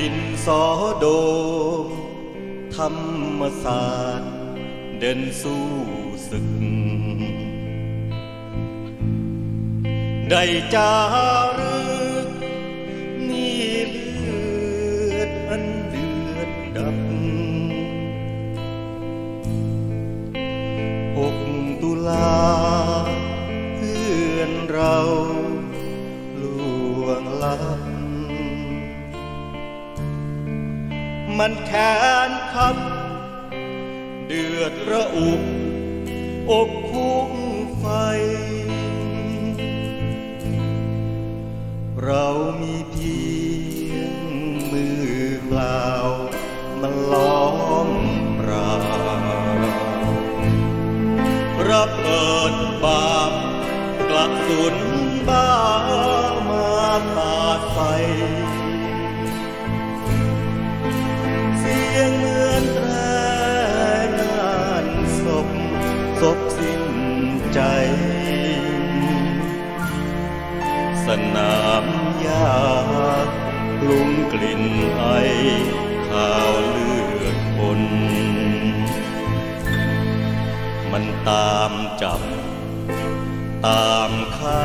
ดินสอโดมธรรมศาสตร์เดินสู้ศึกได้จารึกนี่เลือดอันเดือดดับหกตุลา เพื่อนเราล่วงลับมันแค้นครับเดือดระอุาวเลือดคนมันตามจับ ตามฆ่า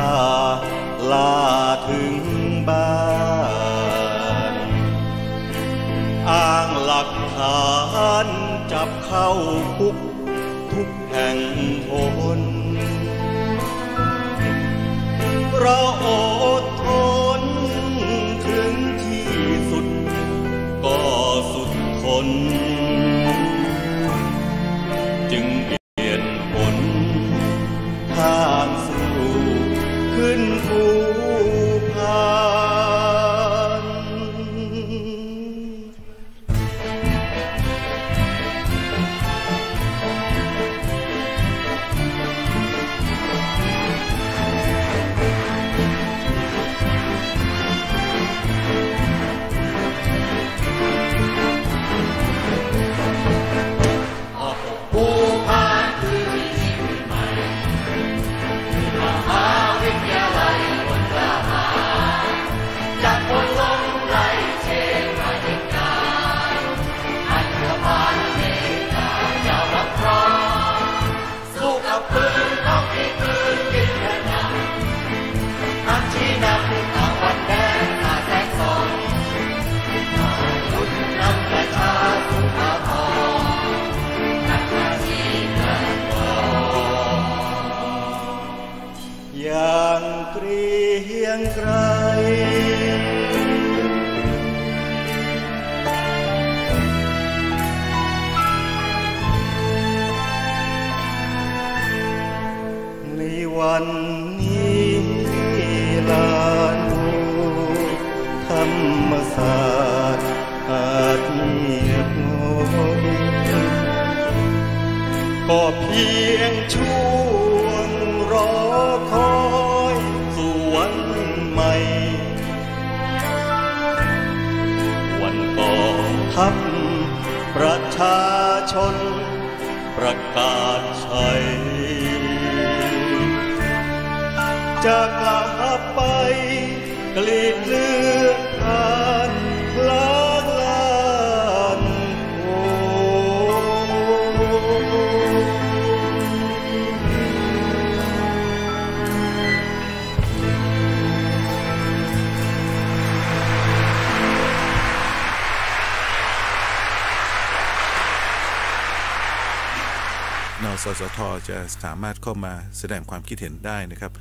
ล่าถึงบ้าน อ้างหลักฐานจับเข้าคุกจะสามารถเข้ามาแสดงความคิดเห็นได้นะครับ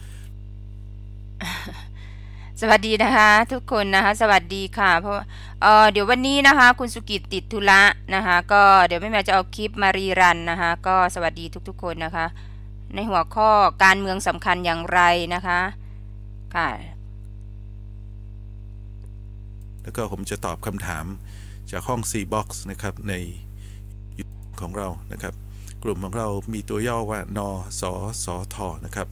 สวัสดีนะคะ ทุกคนนะคะ สวัสดีค่ะ เพราะเออเดี๋ยววันนี้นะคะ คุณสุกิจติดธุระนะคะ ก็เดี๋ยวแม่แมวจะเอาคลิปมารีรันนะคะ ก็สวัสดีทุกๆ คนนะคะ ในหัวข้อการเมืองสำคัญอย่างไรนะคะค่ะแล้วก็ผมจะตอบคำถามจากห้อง C-Box นะครับในของเรานะครับกลุ่มของเรามีตัวย่อว่า นสสทนะครับ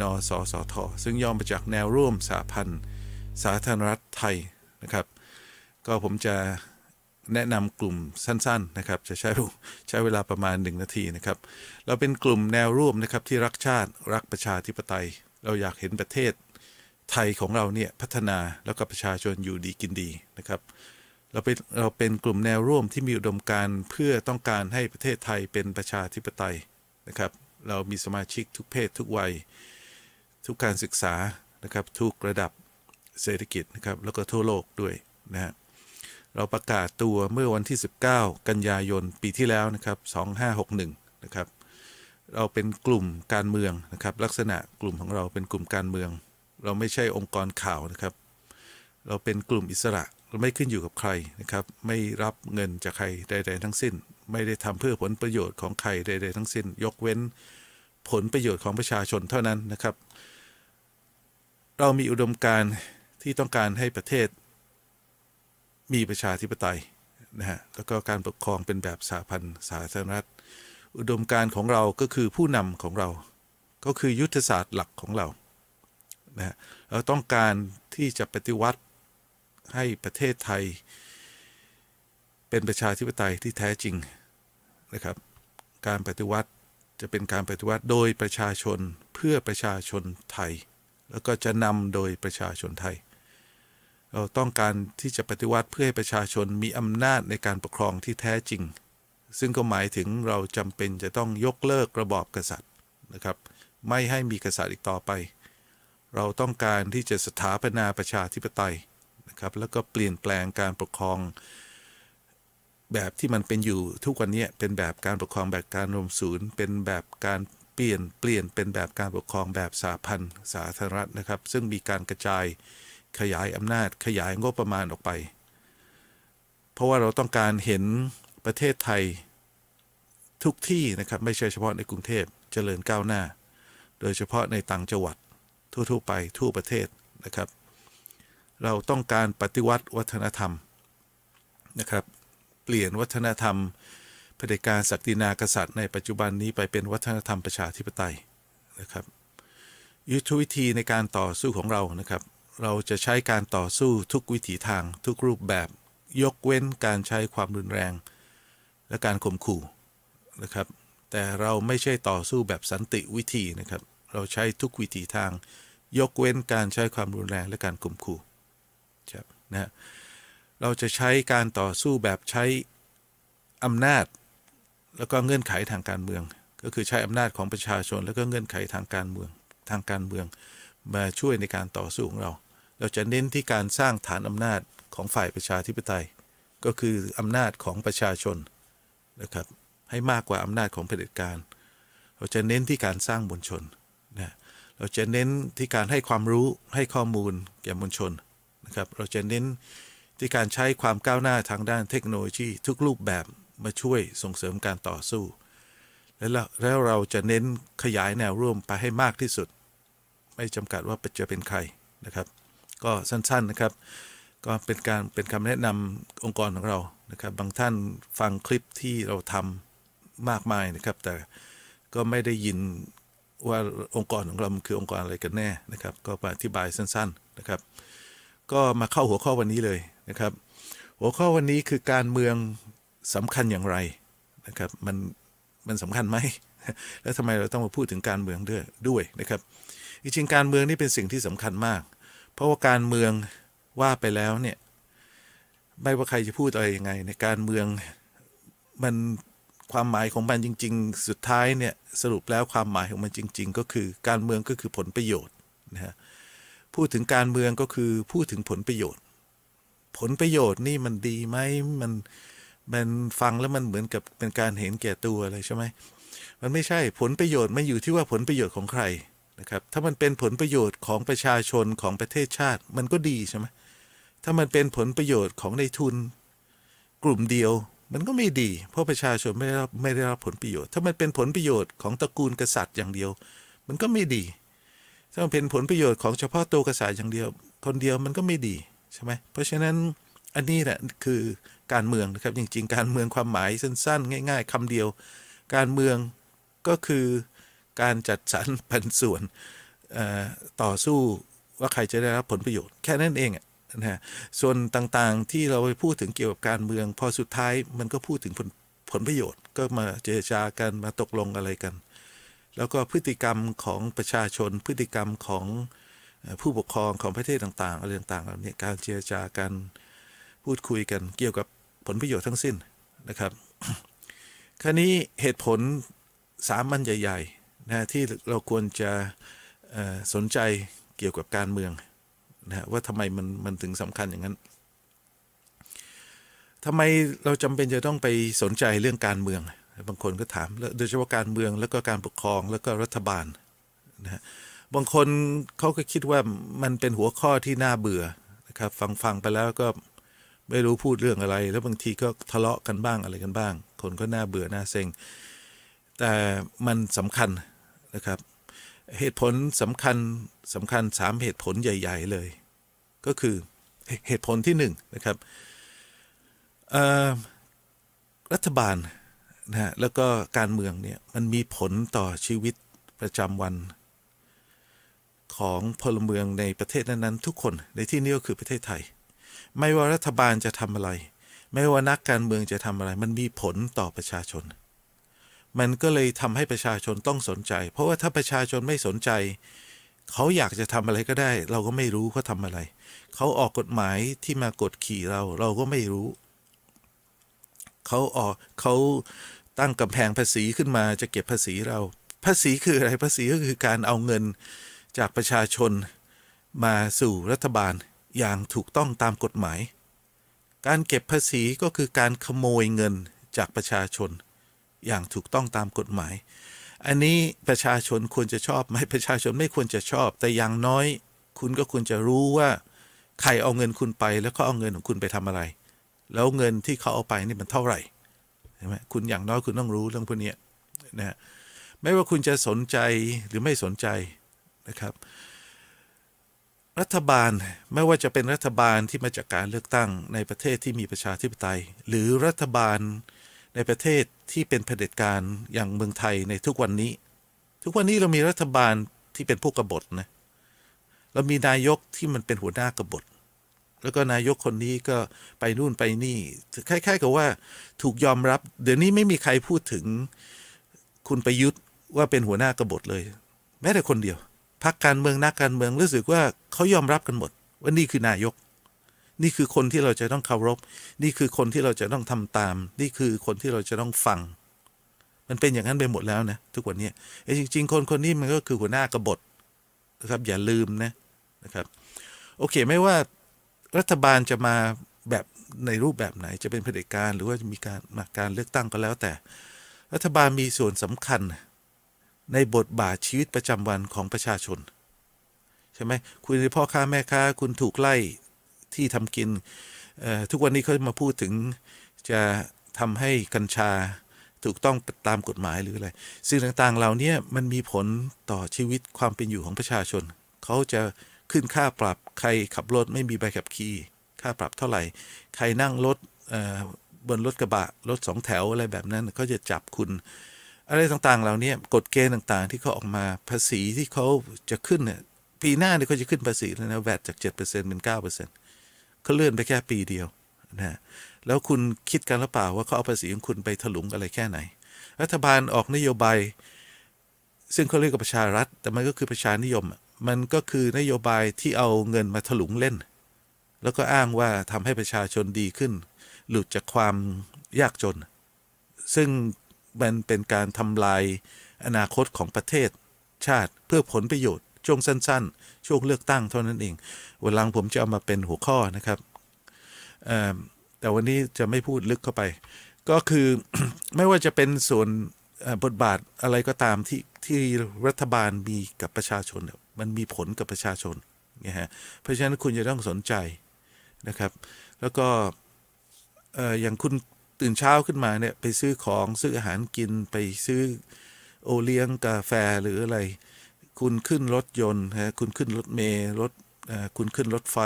นสสท ซึ่งย่อมาจากแนวร่วมสาพันธ์ สาธารณรัฐไทยนะครับ ก็ผมจะแนะนำกลุ่มสั้น ๆ นะครับ จะใช้ใช้เวลาประมาณ 1 นาทีนะครับ เราเป็นกลุ่มแนวร่วมนะครับที่รักชาติรักประชาธิปไตย เราอยากเห็นประเทศไทยของเราเนี่ยพัฒนาแล้วก็ประชาชนอยู่ดีกินดีนะครับเราเป็นเราเป็นกลุ่มแนวร่วมที่มีอุดมการเพื่อต้องการให้ประเทศไทยเป็นประชาธิปไตยนะครับ เรามีสมาชิกทุกเพศทุกวัยทุกการศึกษานะครับทุกระดับเศรษฐกิจนะครับแล้วก็ทั่วโลกด้วยนะฮะเราประกาศตัวเมื่อวันที่ 19 กันยายนปีที่แล้วนะครับ 2561นะครับเราเป็นกลุ่มการเมืองนะครับลักษณะกลุ่มของเราเป็นกลุ่มการเมือง เราไม่ใช่องค์กรข่าวนะครับ เราเป็นกลุ่มอิสระไม่ขึ้นอยู่กับใครนะครับไม่รับเงินจากใคร ใดๆทั้งสิ้น ไม่ได้ทำเพื่อผลประโยชน์ของใคร ใด ๆ ทั้งสิ้น ยกเว้นผลประโยชน์ของประชาชนเท่านั้นนะครับ เรามีอุดมการณ์ที่ต้องการให้ประเทศ มีประชาธิปไตยนะฮะแล้วก็การปกครองเป็นแบบสหพันธ์สาธารณรัฐ อุดมการณ์ของเราก็คือผู้นำของเราก็คือยุทธศาสตร์หลักของเรานะเราต้องการที่จะปฏิวัติให้ประเทศไทย เป็นประชาธิปไตยที่แท้จริงนะครับ การปฏิวัติจะเป็นการปฏิวัติโดยประชาชนเพื่อประชาชนไทย แล้วก็จะนำโดยประชาชนไทย เราต้องการที่จะปฏิวัติเพื่อให้ประชาชนมีอำนาจในการปกครองที่แท้จริง ซึ่งก็หมายถึงเราจำเป็นจะต้องยกเลิกระบอบกษัตริย์นะครับ ไม่ให้มีกษัตริย์อีกต่อไป เราต้องการที่จะสถาปนาประชาธิปไตยครับแล้วก็เปลี่ยนแปลงการปกครอง แบบที่มันเป็นอยู่ทุกวันนี้เป็นแบบการปกครองแบบการรวมศูนย์ เป็นแบบการเปลี่ยนเปลี่ยนเป็นแบบการปกครองแบบสาพันธ์สาธารณรัฐนะครับ ซึ่งมีการกระจายขยายอำนาจขยายงบประมาณออกไป เพราะว่าเราต้องการเห็นประเทศไทย ทุกที่นะครับ ไม่ใช่เฉพาะในกรุงเทพเจริญก้าวหน้า โดยเฉพาะในต่างจังหวัดทั่ว ๆ ไปทั่วประเทศนะครับเราต้องการปฏิวัติวัฒนธรรมนะครับ เปลี่ยนวัฒนธรรมเผด็จการศักดินากษัตริย์ในปัจจุบันนี้ไปเป็นวัฒนธรรมประชาธิปไตยนะครับยุทธวิธีในการต่อสู้ของเรานะครับ เราจะใช้การต่อสู้ทุกวิถีทางทุกรูปแบบ ยกเว้นการใช้ความรุนแรง และการข่มขู่นะครับ แต่เราไม่ใช่ต่อสู้แบบสันติวิธีนะครับ เราใช้ทุกวิถีทาง ยกเว้นการใช้ความรุนแรงและการข่มขู่จะนะเราจะใช้การต่อสู้แบบใช้อำนาจ แล้วก็เงื่อนไขทางการเมือง ก็คือใช้ อำนาจของประชาชน แล้วก็เงื่อนไขทางการเมืองทางการเมือง มาช่วยในการต่อสู้ของเรา เราจะเน้นที่การสร้างฐานอำนาจของฝ่ายประชาธิปไตย ก็คือ อำนาจของประชาชนนะครับให้มากกว่า อำนาจของเผด็จการเราจะเน้นที่การสร้างมวลชนนะเราจะเน้นที่การให้ความรู้ให้ข้อมูลแก่มวลชนะครับ เราจะเน้นที่การใช้ความก้าวหน้าทางด้านเทคโนโลยี ทุกรูปแบบมาช่วยส่งเสริมการต่อสู้ และแล้วเราจะเน้นขยายแนวร่วมไปให้มากที่สุด ไม่จำกัดว่าจะเป็นใครนะครับ ก็สั้น ๆนะครับ ก็เป็นการเป็นคำแนะนำองค์กรของเรา นะครับ บางท่านฟังคลิปที่เราทำมากมายนะครับ แต่ก็ไม่ได้ยินว่าองค์กรของเราคือองค์กรอะไรกันแน่นะครับ ก็มาอธิบายสั้น ๆ นะครับก็มาเข้าหัวข้อวันนี้เลยนะครับ หัวข้อวันนี้คือการเมืองสำคัญอย่างไรนะครับ มัน มันสำคัญไหม แล้วทำไมเราต้องมาพูดถึงการเมืองด้วยด้วยนะครับ จริงๆการเมืองนี่เป็นสิ่งที่สำคัญมาก เพราะว่าการเมืองว่าไปแล้วเนี่ยไม่ว่าใครจะพูดอะไรยังไง ในการเมือง มันความหมายของมันจริง ๆ สุดท้ายเนี่ยสรุปแล้วความหมายของมันจริง ๆ ก็คือการเมืองก็คือผลประโยชน์นะฮะพูดถึงการเมืองก็คือพูดถึงผลประโยชน์ ผลประโยชน์นี่มันดีไหมมันมันฟังแล้วมันเหมือนกับเป็นการเห็นแก่ตัวอะไรใช่ไหมมันไม่ใช่ผลประโยชน์ไม่อยู่ที่ว่าผลประโยชน์ของใครนะครับ ถ้ามันเป็นผลประโยชน์ของประชาชนของประเทศชาติมันก็ดีใช่ไหมถ้ามันเป็นผลประโยชน์ของในทุนกลุ่มเดียว มันก็ไม่ดี เพราะประชาชนไม่ได้รับไม่ได้รับผลประโยชน์ ถ้ามันเป็นผลประโยชน์ของตระกูลกษัตริย์อย่างเดียว มันก็ไม่ดีถ้าเป็นผลประโยชน์ของเฉพาะตัวกษัตริย์อย่างเดียวคนเดียวมันก็ไม่ดี ใช่ไหมเพราะฉะนั้นอันนี้แหละคือการเมืองนะครับจริงๆการเมืองความหมายสั้นๆ ง่าย ๆ คำเดียว การเมืองก็คือการจัดสรรปันส่วนต่อสู้ว่าใครจะได้รับผลประโยชน์แค่นั้นเองนะฮะส่วนต่างๆที่เราไปพูดถึงเกี่ยวกับการเมือง พอสุดท้ายมันก็พูดถึงผลผลประโยชน์ ก็มาเจรจากันมาตกลงอะไรกันแล้วก็พฤติกรรมของประชาชนพฤติกรรมของผู้ปกครองของประเทศต่างๆอะไรต่างๆเหล่านี้การเจรจาการพูดคุยกันเกี่ยวกับผลประโยชน์ทั้งสิ้นนะครับ คราวนี้เหตุผลสามัญใหญ่ ๆ นะที่เราควรจะสนใจเกี่ยวกับการเมืองนะว่าทำไมมันมันถึงสำคัญอย่างนั้น ทำไมเราจำเป็นจะต้องไปสนใจเรื่องการเมืองบางคนก็ถามโดยเฉพาะการเมือง แล้วก็การปกครอง แล้วก็รัฐบาลนะฮะบางคนเขาก็คิดว่ามันเป็นหัวข้อที่น่าเบื่อนะครับ ฟังฟังไปแล้วก็ไม่รู้พูดเรื่องอะไร แล้วบางทีก็ทะเลาะกันบ้างอะไรกันบ้าง คนก็น่าเบื่อ น่าเซ็งแต่มันสำคัญนะครับ เหตุผลสำคัญสำคัญสามเหตุผลใหญ่ ๆ เลย ก็คือเหตุผลที่หนึ่งนะครับรัฐบาลนะฮะแล้วก็การเมืองเนี่ยมันมีผลต่อชีวิตประจำวัน ของพลเมืองในประเทศนั้นๆ ทุกคนในที่นี้ก็คือประเทศไทย ไม่ว่ารัฐบาลจะทำอะไร ไม่ว่านักการเมืองจะทำอะไร มันมีผลต่อประชาชน มันก็เลยทำให้ประชาชนต้องสนใจ เพราะว่าถ้าประชาชนไม่สนใจ เขาอยากจะทำอะไรก็ได้ เราก็ไม่รู้เขาทำอะไร เขาออกกฎหมายที่มากดขี่เราเราก็ไม่รู้ เขาออกเขาตั้งกำแพงภาษีขึ้นมาจะเก็บภาษีเราภาษีคืออะไรภาษีก็คือการเอาเงินจากประชาชนมาสู่รัฐบาลอย่างถูกต้องตามกฎหมาย การเก็บภาษีก็คือการขโมยเงินจากประชาชน อย่างถูกต้องตามกฎหมาย อันนี้ประชาชนควรจะชอบไหมประชาชนไม่ควรจะชอบ แต่อย่างน้อย คุณก็ควรจะรู้ว่าใครเอาเงินคุณไป แล้วก็เอาเงินของคุณไปทำอะไร แล้วเงินที่เขาเอาไปนี่มันเท่าไหร่ใช่ไหมคุณอย่างน้อยคุณต้องรู้เรื่องพวกนี้นะไม่ว่าคุณจะสนใจหรือไม่สนใจนะครับ รัฐบาลไม่ว่าจะเป็นรัฐบาลที่มาจากการเลือกตั้งในประเทศที่มีประชาธิปไตย หรือรัฐบาลในประเทศที่เป็นเผด็จการอย่างเมืองไทยในทุกวันนี้ ทุกวันนี้เรามีรัฐบาลที่เป็นผู้กบฏนะเรามีนายกที่มันเป็นหัวหน้ากบฏแล้วก็นายกคนนี้ก็ไปนู่นไปนี่ คล้ายๆ กับว่า ถูกยอมรับ เดี๋ยวนี้ไม่มีใครพูดถึง คุณประยุทธ์ว่าเป็นหัวหน้ากบฏเลย แม้แต่คนเดียวพรรคการเมืองนักการเมืองรู้สึกว่าเขายอมรับกันหมดว่านี่คือนายก นี่คือคนที่เราจะต้องเคารพนี่คือคนที่เราจะต้องทำตาม นี่คือคนที่เราจะต้องฟัง มันเป็นอย่างนั้นไปหมดแล้วนะทุกวันนี้ไอ้จริงๆคน คนนี้มันก็คือหัวหน้ากบฏนะครับ อย่าลืมนะนะครับ โอเคไม่ว่ารัฐบาลจะมาแบบในรูปแบบไหนจะเป็นเผด็จการ หรือว่าจะมีการมาการเลือกตั้งก็แล้วแต่ รัฐบาลมีส่วนสำคัญในบทบาทชีวิตประจำวันของประชาชน ใช่ไหมคุณเป็นพ่อค้าแม่ค้า คุณถูกไล่ที่ทำกิน ทุกวันนี้เขามาพูดถึง จะทำให้กัญชาถูกต้องตามกฎหมายหรืออะไรสิ่งต่างๆเหล่านี้มันมีผลต่อชีวิตความเป็นอยู่ของประชาชนเขาจะขึ้นค่าปรับใครขับรถไม่มีใบขับขี่ค่าปรับเท่าไหร่ ใครนั่งรถบนรถกระบะรถสองแถวอะไรแบบนั้นก็จะจับคุณ อะไรต่างๆเหล่านี้กฎเกณฑ์ต่างๆ ที่เขาออกมาภาษีที่เขาจะขึ้นเนี่ยปีหน้าเนี่ยเขาจะขึ้นภาษีแล้วนะแวดจาก 7%เป็น 9%เขาเลื่อนไปแค่ปีเดียวนะแล้วคุณคิดกันหรือเปล่าว่าเขาเอาภาษีของคุณไปถลุงอะไรแค่ไหน รัฐบาลออกนโยบาย ซึ่งเขาเรียกว่าประชารัฐ แต่มันก็คือประชานิยมอะมันก็คือนโยบายที่เอาเงินมาถลุงเล่น แล้วก็อ้างว่าทำให้ประชาชนดีขึ้น หลุดจากความยากจน ซึ่ง มันเป็นการทำลายอนาคตของประเทศชาติ เพื่อผลประโยชน์ ช่วงสั้นๆ ช่วงเลือกตั้งเท่านั้นเองวันหลังผมจะเอามาเป็นหัวข้อนะครับ แต่วันนี้จะไม่พูดลึกเข้าไป ก็คือไม่ว่าจะเป็นส่วนบทบาทอะไรก็ตามที่ที่รัฐบาลมีกับประชาชนเนี่ยมัน มีผลกับประชาชน นะฮะ เพราะฉะนั้นคุณจะต้องสนใจนะครับ แล้วก็อย่างคุณตื่นเช้า ขึ้นมา เนี่ย ไปซื้อของซื้ออาหารกิน ไปซื้อโอเลี้ยงกาแฟหรืออะไร คุณขึ้น รถ ยนต์ฮะคุณขึ้น รถ เมล์ รถ คุณขึ้น รถ ไฟ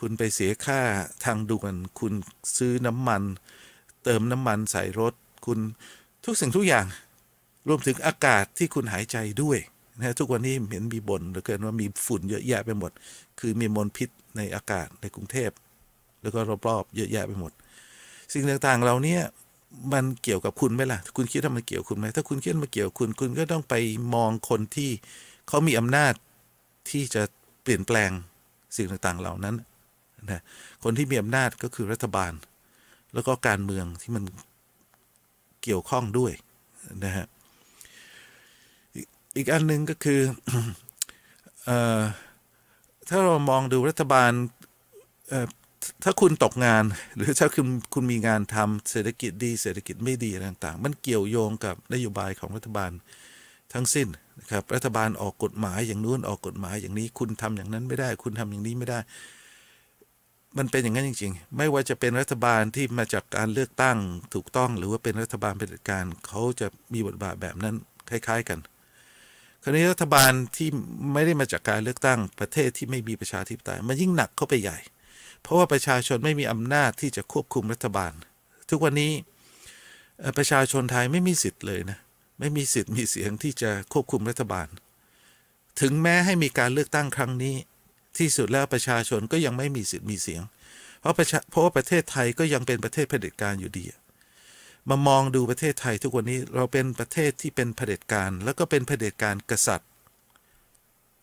คุณไปเสียค่าทางด่วน คุณซื้อน้ำมัน เติมน้ำมันใส่รถ คุณทุกสิ่งทุกอย่างรวมถึงอากาศที่คุณหายใจด้วยนะทุกวันนี้เห็นมีบ่นหรือเกินว่ามีฝุ่นเยอะแยะไปหมด คือมีมลพิษในอากาศในกรุงเทพแล้วก็รอบๆเยอะแยะไปหมด สิ่งต่างๆเหล่านี้มันเกี่ยวกับคุณไหมล่ะ คุณคิดว่ามันเกี่ยวคุณไหมถ้าคุณคิดว่ามันเกี่ยวคุณคุณก็ต้องไปมองคนที่เขามีอำนาจที่จะเปลี่ยนแปลงสิ่งต่างๆเหล่านั้นนะคนที่มีอำนาจก็คือรัฐบาล แล้วก็การเมืองที่มันเกี่ยวข้องด้วยนะฮะอีกอันหนึ่งก็คืออถ้าเรามองดูรัฐบาลถ้าคุณตกงานหรือถ้าคุณคุณมีงานทำเศรษฐกิจดีเศรษฐกิจไม่ดีต่าง ๆ มันเกี่ยวโยงกับนโยบายของรัฐบาลทั้งสิ้นนะครับรัฐบาลออกกฎหมาย อย่างนู้นออกกฎหมายอย่างนี้ คุณทำอย่างนั้นไม่ได้คุณทำอย่างนี้ไม่ได้ มันเป็นอย่างนั้นจริง ๆ ไม่ว่าจะเป็นรัฐบาลที่มาจากการเลือกตั้งถูกต้อง หรือว่าเป็นรัฐบาลเผด็จการเขาจะมีบทบาทแบบนั้นคล้าย ๆกันคราวนี้รัฐบาลที่ไม่ได้มาจากการเลือกตั้งประเทศที่ไม่มีประชาธิปไตยมันยิ่งหนักเข้าไปใหญ่ เพราะว่าประชาชนไม่มีอำนาจที่จะควบคุมรัฐบาล ทุกวันนี้ประชาชนไทยไม่มีสิทธิ์เลยนะ ไม่มีสิทธิ์มีเสียงที่จะควบคุมรัฐบาล ถึงแม้ให้มีการเลือกตั้งครั้งนี้ ที่สุดแล้วประชาชนก็ยังไม่มีสิทธิ์มีเสียง เพราะประเพราะว่าประเทศไทยก็ยังเป็นประเทศเผด็จการอยู่ดีมา มองดูประเทศไทยทุกวันนี้เราเป็นประเทศที่เป็นเผด็จการ แล้วก็เป็นเผด็จการกษัตริย์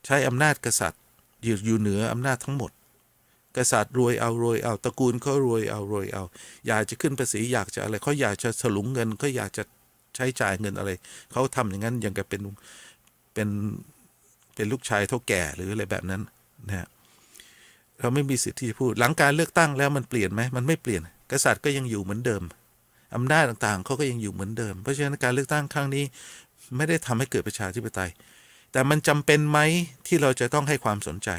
ใช้อำนาจกษัตริย์ อยู่อยู่เหนืออำนาจทั้งหมด กษัตริย์รวยเอารวยเอาตระกูลเขารวยเอารวยเอา อยากจะขึ้นภาษีอยากจะอะไรเขาอยากจะสลุง เงินเขาอยากจะใช้จ่ายเงินอะไรเขาทำอย่างนั้นอย่างกับเป็นเป็นเป็นลูกชายเท่าแก่หรืออะไรแบบนั้นนะฮะเราไม่มีสิทธิ์ที่จะพูดหลังการเลือกตั้งแล้วมันเปลี่ยนไหมมันไม่เปลี่ยนกษัตริย์ก็ยังอยู่เหมือนเดิมอำนาจต่างๆ เขาก็ยังอยู่เหมือนเดิม เพราะฉะนั้นการเลือกตั้งครั้งนี้ไม่ได้ทำให้เกิดประชาธิปไตย แต่มันจำเป็นไหมที่เราจะต้องให้ความสนใจ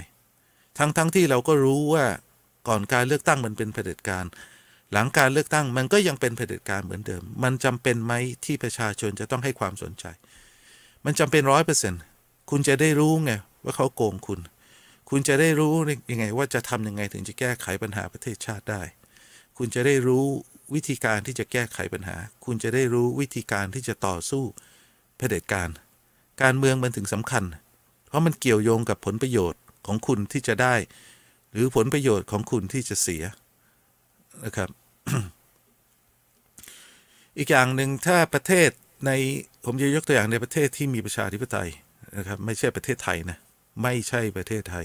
ทั้งๆทที่เราก็รู้ว่าก่อนการเลือกตั้งมันเป็นเผด็จการ หลังการเลือกตั้งมันก็ยังเป็นเผด็จการเหมือนเดิม มันจำเป็นไหมที่ประชาชนจะต้องให้ความสนใจ มันจำเป็นร้อยเปอร์เซ็นต์คุณจะได้รู้ ไงว่าเขาโกงคุณ คุณจะได้รู้ยังไง ว่าจะทํำยังไงถึงจะแก้ไขปัญหาประเทศชาติได้ คุณจะได้รู้วิธีการที่จะแก้ไขปัญหา คุณจะได้รู้วิธีการที่จะต่อสู้เผด็จการ การเมืองมันถึงสำคัญ เพราะมันเกี่ยวโยงกับผลประโยชน์ของคุณที่จะได้ หรือผลประโยชน์ของคุณที่จะเสียนะครับ อีกอย่างหนึ่งถ้าประเทศใน ผมจะยกตัวอย่างในประเทศที่มีประชาธิปไตยนะครับ ไม่ใช่ประเทศไทยนะ ไม่ใช่ประเทศไทย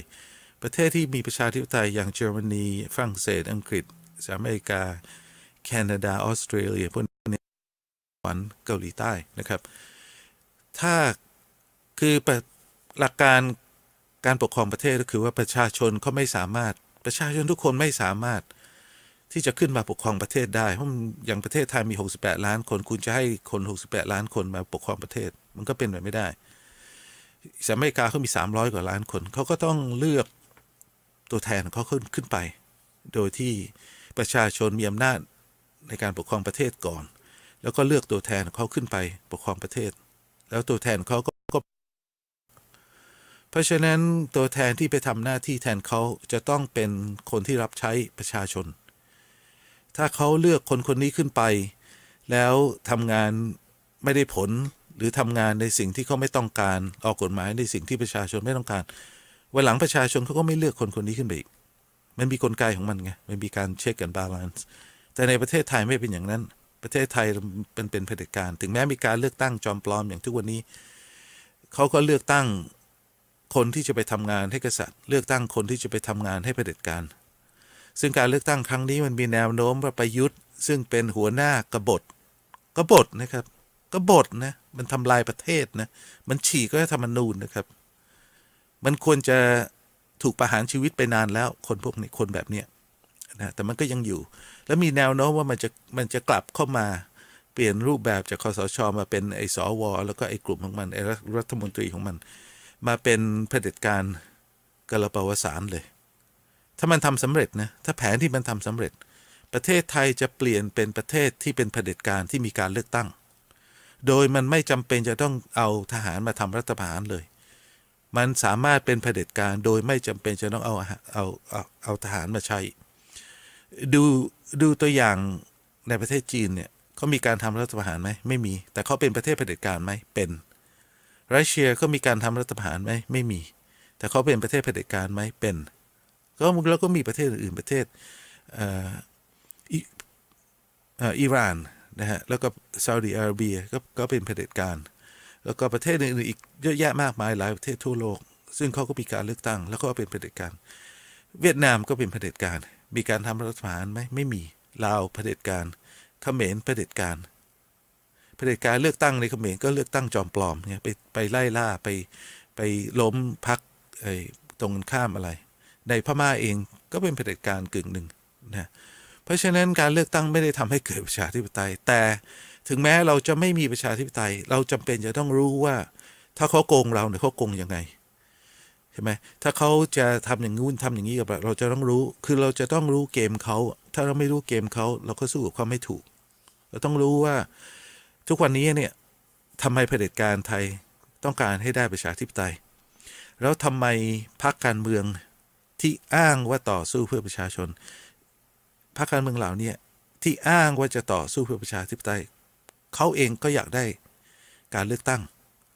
ประเทศที่มีประชาธิปไตย อย่างเยอรมนี ฝรั่งเศส อังกฤษสหรัฐอเมริกาแคนาดาออสเตรเลียพวกนี้หวันเกาหลีใต้นะครับ ถ้าคือหลักการการปกครองประเทศก็คือว่าประชาชนเขาไม่สามารถประชาชนทุกคนไม่สามารถที่จะขึ้นมาปกครองประเทศได้ เพราะอย่างประเทศไทยมี 68 ล้านคนคุณจะ ให้ คน 68 ล้านคนมาปกครองประเทศมันก็เป็นไปไม่ได้สหรัฐอเมริกาเขามี 300 กว่าล้านคนเขาก็ต้องเลือกตัวแทนเขาขึ้นขึ้นไป โดยที่ประชาชนมีอำนาจในการปกครองประเทศก่อน แล้วก็เลือกตัวแทนเขาขึ้นไปปกครองประเทศ แล้วตัวแทนเขาก็ เพราะฉะนั้นตัวแทนที่ไปทำหน้าที่แทนเขาจะต้องเป็นคนที่รับใช้ประชาชน ถ้าเขาเลือกคนคนนี้ขึ้นไป แล้วทำงานไม่ได้ผล หรือทำงานในสิ่งที่เขาไม่ต้องการ ออกกฎหมายในสิ่งที่ประชาชนไม่ต้องการวันหลังประชาชนเขาก็ไม่เลือกคนคนนี้ขึ้นไปอีก มันมีกลไกของมันไงมัน มีการเช็คกันบาลานซ์แต่ในประเทศไทยไม่เป็นอย่างนั้น ประเทศไทยเป็นเป็นเผด็จการ ถึงแม้มีการเลือกตั้งจอมปลอมอย่างทุกวันนี้ เขาก็เลือกตั้งคนที่จะไปทำงานให้กษัตริย์ เลือกตั้งคนที่จะไปทำงานให้เผด็จการ ซึ่งการเลือกตั้งครั้งนี้มันมีแนวโน้มว่าประยุทธ์ ซึ่งเป็นหัวหน้ากบฏ กบฏนะครับ กบฏนะ มันทำลายประเทศนะ มันฉีกก็ฐธรรมนูญนะครับ มันควรจะถูกประหารชีวิตไปนานแล้ว คนพวกนี้ คนแบบเนี้ยนะแต่มันก็ยังอยู่แล้วมีแนวโน้มว่ามันจะมันจะกลับเข้ามาเปลี่ยนรูปแบบจากคอสชอมาเป็นไอสอวแล้วก็ไอกลุ่มของมันไอรัฐมนตรีของมัน มาเป็นเผด็จการกระปวสารเลย ถ้ามันทำสำเร็จนะถ้าแผนที่มันทำสำเร็จประเทศไทยจะเปลี่ยนเป็นประเทศที่เป็นเผด็จการที่มีการเลือกตั้ง โดยมันไม่จำเป็นจะต้องเอาทหารมาทำรัฐประหารเลย มันสามารถเป็นเผด็จการโดยไม่จำเป็นจะต้องเอาเอาเอาเอาทหารมาใช้ดูดูตัวอย่างในประเทศจีนเนี่ยเขามีการทำรัฐประหารไหมไม่มี แต่เขาเป็นประเทศเผด็จการไหมเป็นรัสเซียก็มีการทำรัฐประหารไหมไม่มี แต่เขาเป็นประเทศเผด็จการไหมเป็นก็แล้วก็มีประเทศอื่นประเทศอิหร่านนะฮะแล้วก็ซาอุดิอาระเบียก็ก็เป็นเผด็จการแล้วก็ประเทศอื่นอีกเยอะแยะมากมาย หลายประเทศทั่วโลก ซึ่งเขาก็มีการเลือกตั้ง แล้วก็เป็นเผด็จการเวียดนามก็เป็นเผด็จการมีการทำรัฐประหารไหมไม่มีลาวเผด็จการเขมรเผด็จการเผด็จการเลือกตั้งในเขมรก็เลือกตั้งจอมปลอมเนี่ยไปไปไล่ล่าไปไปล้มพักตรงข้ามอะไรในพม่าเองก็เป็นเผด็จการกึ่งหนึ่งนะเพราะฉะนั้นการเลือกตั้งไม่ได้ทำให้เกิดประชาธิปไตย แต่ถึงแม้เราจะไม่มีประชาธิปไตย เราจำเป็นจะต้องรู้ว่าถ้าเขาโกงเราเนี่ยเขาโกงยังไงช่ไหมถ้าเขาจะทำอย่างงู้นทำอย่างนี้กับเราเราจะต้องรู้คือเราจะต้องรู้เกมเขาถ้าเราไม่รู้เกมเขาเราก็สู้กับความไม่ถูก เราต้องรู้ว่าทุกวันนี้เนี่ยทำไมเผด็จการไทยต้องการให้ได้ประชาธิปไตยแล้วทำไมพรรคการเมือง ที่อ้างว่าต่อสู้เพื่อประชาชนพรรคการเมืองเหล่านี้ที่อ้างว่าจะต่อสู้เพื่อประชาธิปไตยเขาเองก็อยากได้การเลือกตั้ง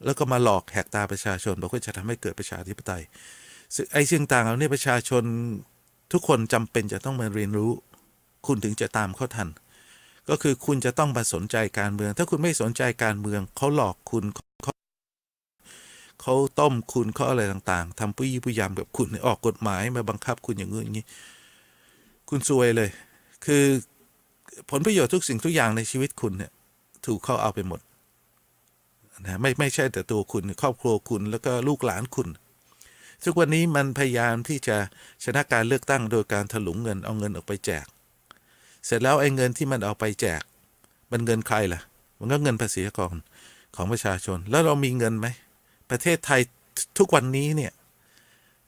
แล้วก็มาหลอกแหกตาประชาชนบอกว่าจะทำให้เกิดประชาธิปไตยไอ้สิ่งต่างเหล่านี้ประชาชนทุกคนจำเป็นจะต้องมาเรียนรู้ คุณถึงจะตามเข้าทัน ก็คือคุณจะต้องมาสนใจการเมือง ถ้าคุณไม่สนใจการเมือง เขาหลอกคุณ เขาเขาต้มคุณเขาอะไรต่างๆ ทำผู้ยปุผู้ยำแกับคุณออกกฎหมายมาบังคับคุณอย่างงี้อย่างนี้คุณซวยเลย คือผลประโยชน์ทุกสิ่งทุกอย่างในชีวิตคุณเนี่ยถูกเขาเอาไปหมดนะไม่ไม่ใช่แต่ตัวคุณครอบครัวคุณแล้วก็ลูกหลานคุณ ทุกวันนี้มันพยายามที่จะชนะการเลือกตั้งโดยการถลุงเงินเอาเงินออกไปแจก เสร็จแล้วไอ้เงินที่มันเอาไปแจก มันเงินใครล่ะมันก็เงินภาษีของของประชาชน แล้วเรามีเงินไหมประเทศไทยทุกวันนี้เนี่ย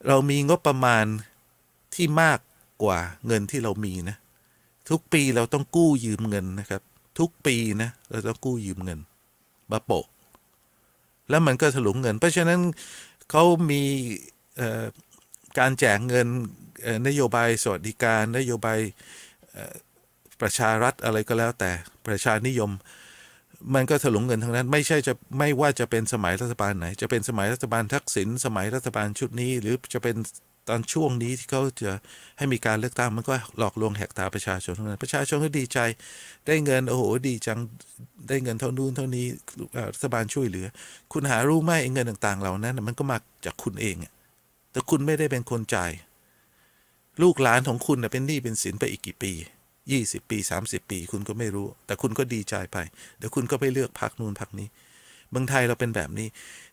เรามีงบประมาณที่มากกว่าเงินที่เรามีนะทุกปีเราต้องกู้ยืมเงินนะครับ ทุกปีนะเราต้องกู้ยืมเงินมาโปะแล้วมันก็ถลุงเงิน เพราะฉะนั้นเขามีการแจกเงินนโยบายสวัสดิการ นโยบายประชารัฐอะไรก็แล้ว แต่ประชานิยม มันก็ถลุงเงินทั้งนั้น ไม่ใช่จะไม่ว่าจะเป็นสมัยรัฐบาลไหน จะเป็นสมัยรัฐบาลทักษิณสมัยรัฐบาลชุดนี้หรือจะเป็นตอนช่วงนี้ที่เขาจะให้มีการเลือกตั้งมันก็หลอกลวงแหกตาประชาชนทั้งนั้น ประชาชนก็ดีใจได้เงิน โอ้โหดีจังได้เงินเท่านู้นเท่านี้รัฐบาลช่วยเหลือ คุณหารู้ไหมเงินต่าง ๆ เหล่านั้นมันก็มาจากคุณเองแต่คุณไม่ได้เป็นคนจ่ายลูกหลานของคุณเป็นหนี้เป็นสินไปอีกกี่ปี20ปี30ปี คุณก็ไม่รู้ แต่คุณก็ดีใจไปเดี๋ยวคุณก็ไปเลือกพักนู่นพักนี้ เมืองไทยเราเป็นแบบนี้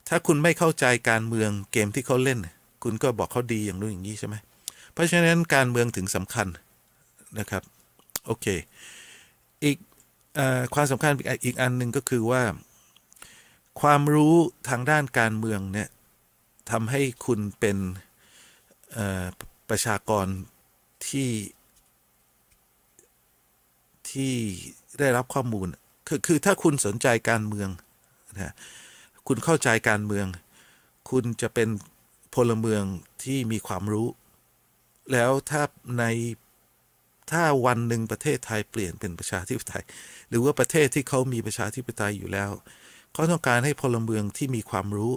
ถ้าคุณไม่เข้าใจการเมืองเกมที่เขาเล่นคุณ ก็บอกเขาดีอย่างนู้นอย่างนี้ ใช่ไหมเพราะฉะนั้นการเมืองถึงสำคัญนะครับโอเคอีกอความสำคัญอีกอันหนึ่งก็คือว่า ความรู้ทางด้านการเมืองเนี่ยทำให้คุณเป็นประชากรที่ที่ได้รับข้อมูลคือคือถ้าคุณสนใจการเมืองนะคุณเข้าใจการเมือง คุณจะเป็นพลเมืองที่มีความรู้ แล้วถ้าในถ้าวันหนึ่งประเทศไทยเปลี่ยนเป็นประชาธิปไตยหรือว่าประเทศที่เขามีประชาธิปไตยอยู่แล้วเขาต้องการให้พลเมืองที่มีความรู้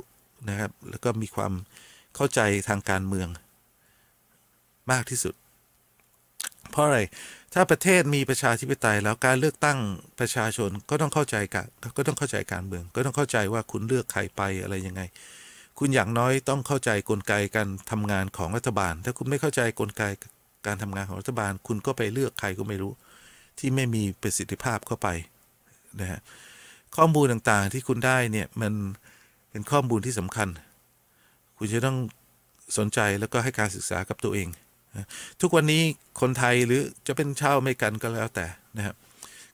นะครับ แล้วก็มีความเข้าใจทางการเมือง มากที่สุด เพราะอะไร ถ้าประเทศมีประชาธิปไตย แล้วการเลือกตั้งประชาชนก็ต้องเข้าใจกันก็ต้องเข้าใจการเมือง ก็ต้องเข้าใจว่าคุณเลือกใครไปอะไรยังไงคุณอย่างน้อยต้องเข้าใจกลไกการทำงานของรัฐบาล ถ้าคุณไม่เข้าใจกลไกการทำงานของรัฐบาล คุณก็ไปเลือกใครก็ไม่รู้ที่ไม่มีประสิทธิภาพเข้าไปนะฮะข้อมูลต่างๆที่คุณได้เนี่ยมันเป็นข้อมูลที่สำคัญ คุณจะต้องสนใจแล้วก็ให้การศึกษากับตัวเอง ทุกวันนี้คนไทยหรือจะเป็นชาวไม่กันก็แล้วแต่นะครับ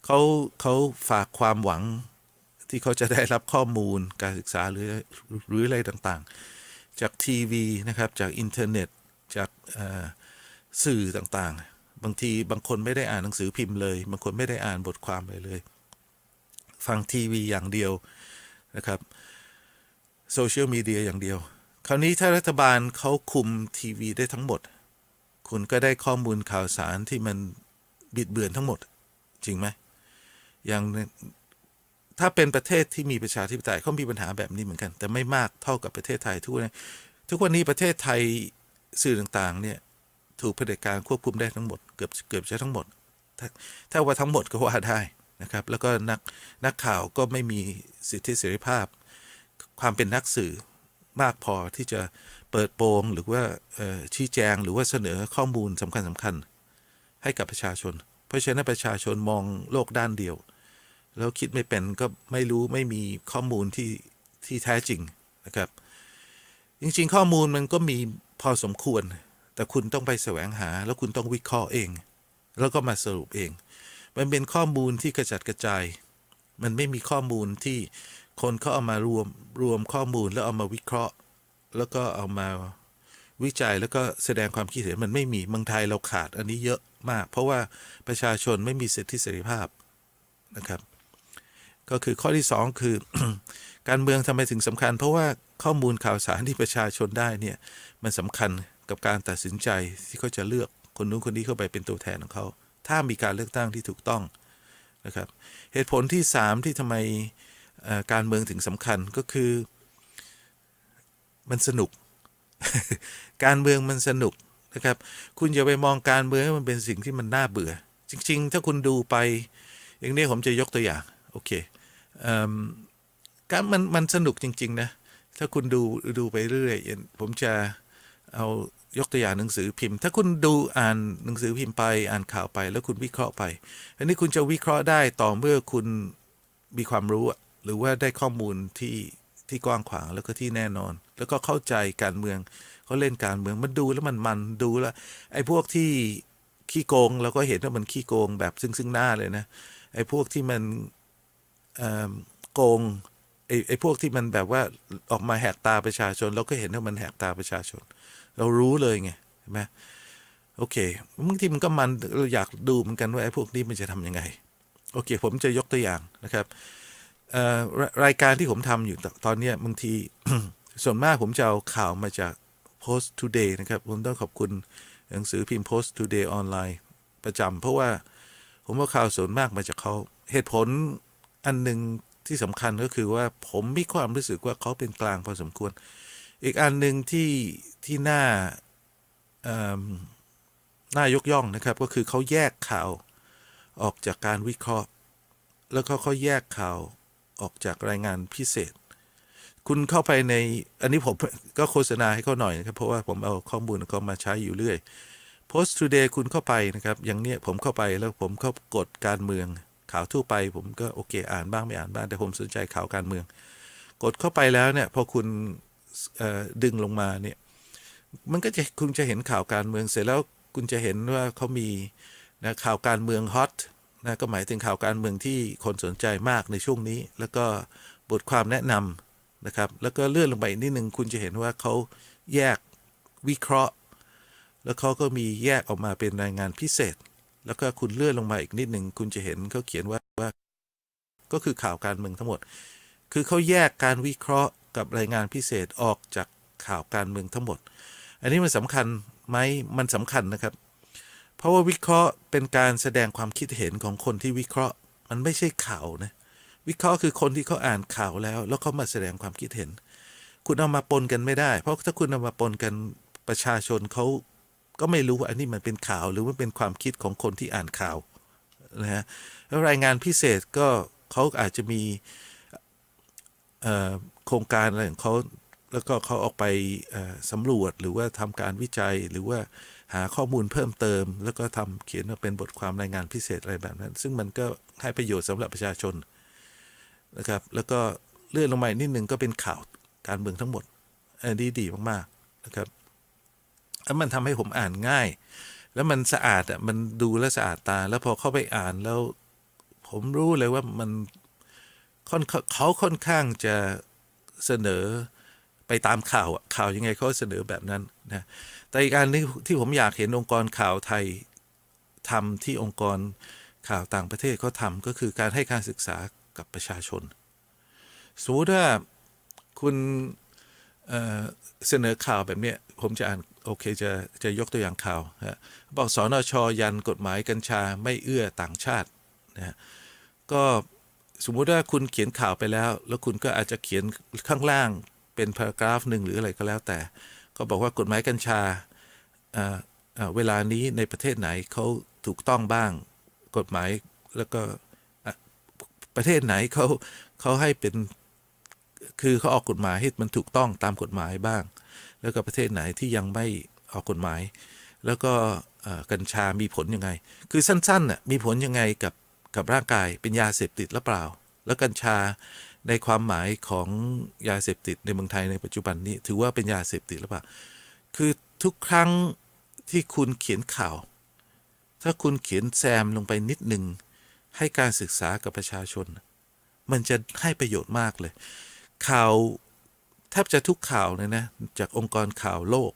เขาเขาฝากความหวังที่เขาจะได้รับข้อมูลการศึกษาหรือหรืออะไรต่างๆ จากทีวีนะครับจากอินเทอร์เน็ตจากสื่อต่างๆ บางทีบางคนไม่ได้อ่านหนังสือพิมพ์เลย บางคนไม่ได้อ่านบทความเลยเลย ฟังทีวีอย่างเดียวนะครับโซเชียลมีเดียอย่างเดียว คราวนี้ถ้ารัฐบาลเขาคุม ทีวีได้ทั้งหมด คุณก็ได้ข้อมูลข่าวสารที่มันบิดเบือนทั้งหมด จริงไหมอย่างถ้าเป็นประเทศที่มีประชาธิปไตยเขามีปัญหาแบบนี้เหมือนกัน แต่ไม่มากเท่ากับประเทศไทยทุกวันทุกวันนี้ประเทศไทยสื่อต่าง ๆ เนี่ย ถูกเผด็จการควบคุมได้ทั้งหมดเกือบเกือบจะทั้งหมด ถ้าว่าทั้งหมดก็ว่าได้นะครับแล้วก็นักนักข่าวก็ไม่มีสิทธิเสรีภาพ ความเป็นนักสื่อมากพอที่จะเปิดโปงหรือว่าชี้แจง หรือว่าเสนอข้อมูลสำคัญสำคัญให้กับประชาชน เพราะฉะนั้นประชาชนมองโลกด้านเดียวแล้วคิดไม่เป็น ก็ ไม่รู้ไม่มีข้อมูลที่ ที่แท้จริงนะครับ จริง ๆ ข้อมูลมันก็มีพอสมควร แต่คุณต้องไปแสวงหา แล้วคุณต้องวิเคราะห์เอง แล้วก็มาสรุปเอง มันเป็นข้อมูลที่กระจัดกระจาย มันไม่มีข้อมูลที่คนเขาเอามา รวมรวมข้อมูลแล้วเอามาวิเคราะห์ แล้วก็เอามาวิจัยแล้วก็แสดงความคิดเห็น มันไม่มีเมืองไทยเราขาดอันนี้เยอะมาก เพราะว่าประชาชนไม่มีสิทธิเสรีภาพนะครับก็คือข้อที่ 2 คือการเมืองทำไมถึงสำคัญ เพราะว่าข้อมูลข่าวสารที่ประชาชนได้เนี่ย มันสำคัญกับการตัดสินใจที่เขาจะเลือกคนนู้นคนนี้ เข้าไปเป็นตัวแทนของเขา ถ้ามีการเลือกตั้งที่ถูกต้องนะครับ เหตุผลที่ 3 ที่ทำไมการเมืองถึงสำคัญก็คือ มันสนุก การเมืองมันสนุกนะครับ คุณอย่าไปมองการเมืองให้มันเป็นสิ่งที่มันน่าเบื่อ จริง ๆ ถ้าคุณดูไป อย่างนี้ผมจะยกตัวอย่าง โอเคก็มันมันสนุกจริงๆนะถ้าคุณดูดูไปเรื่อยผมจะเอายกตัวอย่างหนังสือพิมพ์ ถ้าคุณดูอ่านหนังสือพิมพ์ไป อ่านข่าวไปแล้วคุณวิเคราะห์ไป อันนี้คุณจะวิเคราะห์ได้ต่อเมื่อคุณมีความรู้หรือว่าได้ข้อมูลที่ที่กว้างขวางแล้วก็ที่แน่นอน แล้วก็เข้าใจการเมืองเขาเล่นการเมืองมันดูแล้วมันมันดูแล้วไอ้พวกที่ขี้โกงเราก็เห็นว่ามันขี้โกงแบบซึ่งซึ่งหน้าเลยนะ ไอ้พวกที่มันโกงไอ้ไอ้พวกที่มันแบบว่าออกมาแหกตาประชาชนเราก็เห็นว่ามันแหกตาประชาชน เรารู้เลยไง ใช่ไหมโอเคบางทีมันก็มันเราอยากดูเหมือนกันว่าไอ้พวกนี้มันจะทํำยังไง โอเค ผมจะยกตัวอย่างนะครับ รายการที่ผมทำอยู่ตอนนี้บางทีส่วนมากผมจะเอาข่าวมาจาก Post Today นะครับผมต้องขอบคุณหนังสือพิมพ์ Post Today ออนไลน์ประจำเพราะว่าผมว่าข่าวส่วนมากมาจากเขาเหตุผลอันหนึ่งที่สำคัญก็คือว่าผมมีความรู้สึกว่าเขาเป็นกลางพอสมควร อีกอันหนึ่งที่ที่น่าน่ายกย่องนะครับ ก็คือเขาแยกข่าวออกจากการวิเคราะห์ แล้วเขาเขาแยกข่าวออกจากรายงานพิเศษ คุณเข้าไปในอันนี้ผมก็โฆษณาให้เขาหน่อยนะครับ เพราะว่าผมเอาข้อมูลเขามาใช้อยู่เรื่อย Post Today คุณเข้าไปนะครับอย่างเนี้ยผมเข้าไปแล้วผมเข้ากดการเมืองข่าวทั่วไปผมก็โอเค อ่านบ้างไม่อ่านบ้างแต่ผมสนใจข่าวการเมือง กดเข้าไปแล้วเนี่ยพอคุณดึงลงมาเนี่ยมันก็จะคุณจะเห็นข่าวการเมืองเสร็จแล้วคุณจะเห็นว่าเขามีนะข่าวการเมืองฮอตนะก็หมายถึงข่าวการเมืองที่คนสนใจมากในช่วงนี้ แล้วก็บทความแนะนำนะครับแล้วก็เลื่อนลงไปนิดนึงคุณจะเห็นว่าเขาแยกวิเคราะห์ แล้วเขาก็มีแยกออกมาเป็นรายงานพิเศษแล้วก็คุณเลื่อนลงมาอีกนิดหนึ่งคุณจะเห็นเขาเขียนว่าว่า ก็คือข่าวการเมืองทั้งหมด คือเขาแยกการวิเคราะห์กับรายงานพิเศษออกจากข่าวการเมืองทั้งหมด อันนี้มันสำคัญไหมมันสำคัญนะครับ เพราะว่าวิเคราะห์เป็นการแสดงความคิดเห็นของคนที่วิเคราะห์ มันไม่ใช่ข่าวนะวิเคราะห์คือคนที่เขาอ่านข่าวแล้ว แล้วเขามาแสดงความคิดเห็น คุณเอามาปนกันไม่ได้ เพราะถ้าคุณเอามาปนกันประชาชนเขาก็ไม่รู้ว่าอันนี้มันเป็นข่าวหรือว่าเป็นความคิดของคนที่อ่านข่าวนะฮะรายงานพิเศษก็เขาอาจจะมีโครงการอะไรของเขาแล้วก็เขาออกไปสำรวจหรือว่าทำการวิจัยหรือว่าหาข้อมูลเพิ่มเติม แล้วก็ทำเขียนมาเป็นบทความรายงานพิเศษอะไรแบบนั้น ซึ่งมันก็ให้ประโยชน์สำหรับประชาชนนะครับ แล้วก็เลื่อนลงมานิดนึงก็เป็นข่าวการเมืองทั้งหมดอันนี้ดีมากๆนะครับแล้วมันทำให้ผมอ่านง่าย แล้วมันสะอาดอ่ะ มันดูแล้วสะอาดตา แล้วพอเข้าไปอ่านแล้วผมรู้เลยว่ามันค่อนเขาค่อนข้างจะเสนอไปตามข่าวข่าวยังไงเขาเสนอแบบนั้นนะ แต่อีกอันที่ที่ผมอยากเห็นองค์กรข่าวไทยทำที่องค์กรข่าวต่างประเทศเขาทาก็คือการให้การศึกษากับประชาชน สมมติว่าคุณเสนอข่าวแบบนี้ผมจะอ่านโอเคจะจะยกตัวอย่างข่าวฮะบอกสอนชยันกฎหมายกัญชาไม่เอื้อต่างชาตินะก็สมมุติว่าคุณเขียนข่าวไปแล้ว แล้วคุณก็อาจจะเขียนข้างล่างเป็นพารากราฟหนึ่งหรืออะไรก็แล้วแต่ ก็บอกว่ากฎหมายกัญชาเวลานี้ในประเทศไหนเขาถูกต้องบ้างกฎหมายแล้วก็ประเทศไหนเขาเขาให้เป็นคือเขาออกกฎหมายให้มันถูกต้องตามกฎหมายบ้างแล้วก็ประเทศไหนที่ยังไม่ออกกฎหมาย แล้วก็กัญชามีผลยังไง คือสั้นๆน่ะ มีผลยังไงกับกับ ร่างกายเป็นยาเสพติดหรือเปล่า แล้วกัญชาในความหมายของยาเสพติดในเมืองไทยในปัจจุบันนี้ ถือว่าเป็นยาเสพติดหรือเปล่า คือทุกครั้งที่คุณเขียนข่าว ถ้าคุณเขียนแซมลงไปนิดหนึ่งให้การศึกษากับประชาชน มันจะให้ประโยชน์มากเลยข่าวแทบจะทุกข่าว เลย นะ จากองค์กรข่าวโลก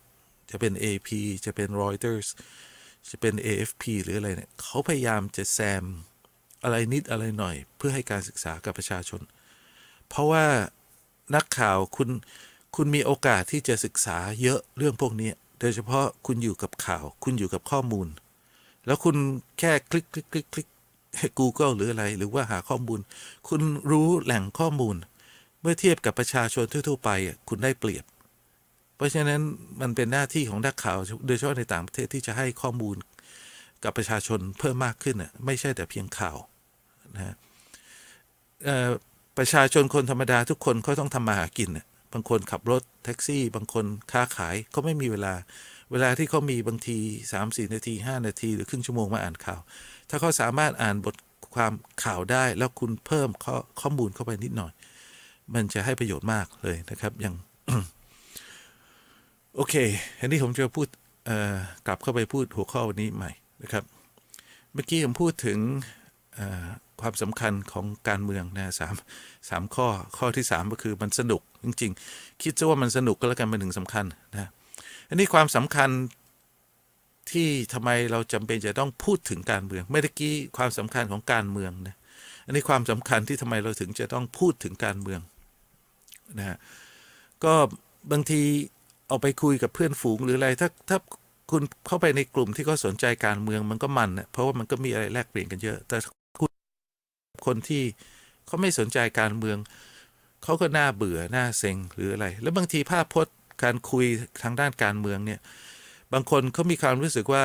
จะเป็น AP จะเป็น Reuters จะเป็น AFP หรืออะไรเนี่ยเขาพยายามจะแซม อะไรนิดอะไรหน่อย เพื่อให้การศึกษากับประชาชน เพราะว่านักข่าวคุณ คุณ มีโอกาสที่จะศึกษาเยอะเรื่อง พวกนี้ โดยเฉพาะคุณอยู่กับข่าวคุณอยู่กับข้อมูล แล้วคุณแค่คลิกคลิกคลิกคลิก Google หรืออะไรหรือว่าหาข้อมูล คุณรู้แหล่งข้อมูลเมื่อเทียบกับประชาชนทั่วๆไป คุณได้เปรียบ เพราะฉะนั้นมันเป็นหน้าที่ของนักข่าวโดยเฉพาะในต่างประเทศ ที่จะให้ข้อมูลกับประชาชนเพิ่มมากขึ้น ไม่ใช่แต่เพียงข่าวนะประชาชนคนธรรมดาทุกคนเขาต้องทำมาหากิน บางคนขับรถ แท็กซี่ บางคนค้าขายเขาไม่มีเวลาเวลาที่เขามีบางที3 4นาที 5 นาที หรือครึ่งชั่วโมงมาอ่านข่าว ถ้าเขาสามารถอ่านบทความข่าวได้แล้วคุณเพิ่มข้อข้อมูลเข้าไปนิดหน่อยมันจะให้ประโยชน์มากเลยนะครับอย่างโอเค อันนี้ผมจะพูดกลับเข้าไปพูดหัวข้อวันนี้ใหม่นะครับ เมื่อกี้ผมพูดถึงความสำคัญของการเมืองนะสามสามข้อข้อที่ 3 ก็คือมันสนุก จริง ๆ คิดซะว่ามันสนุกก็แล้วกันเป็นหนึ่งสำคัญนะอันนี้ความสำคัญที่ทำไมเราจำเป็นจะต้องพูดถึงการเมืองเมื่อกี้ความสำคัญของการเมืองนะอันนี้ความสำคัญที่ทำไมเราถึงจะต้องพูดถึงการเมืองนะฮะก็บางทีเอาไปคุยกับเพื่อนฝูงหรืออะไรถ้าถ้าคุณเข้าไปในกลุ่มที่เขาสนใจการเมืองมันก็มันนะเพราะว่ามันก็มีอะไรแลกเปลี่ยนกันเยอะแต่คุณคนที่เขาไม่สนใจการเมืองเขาก็น่าเบื่อน่าเซ็งหรืออะไร แล้วบางทีภาพพจน์การคุยทางด้านการเมืองเนี่ย บางคนเขามีความรู้สึกว่า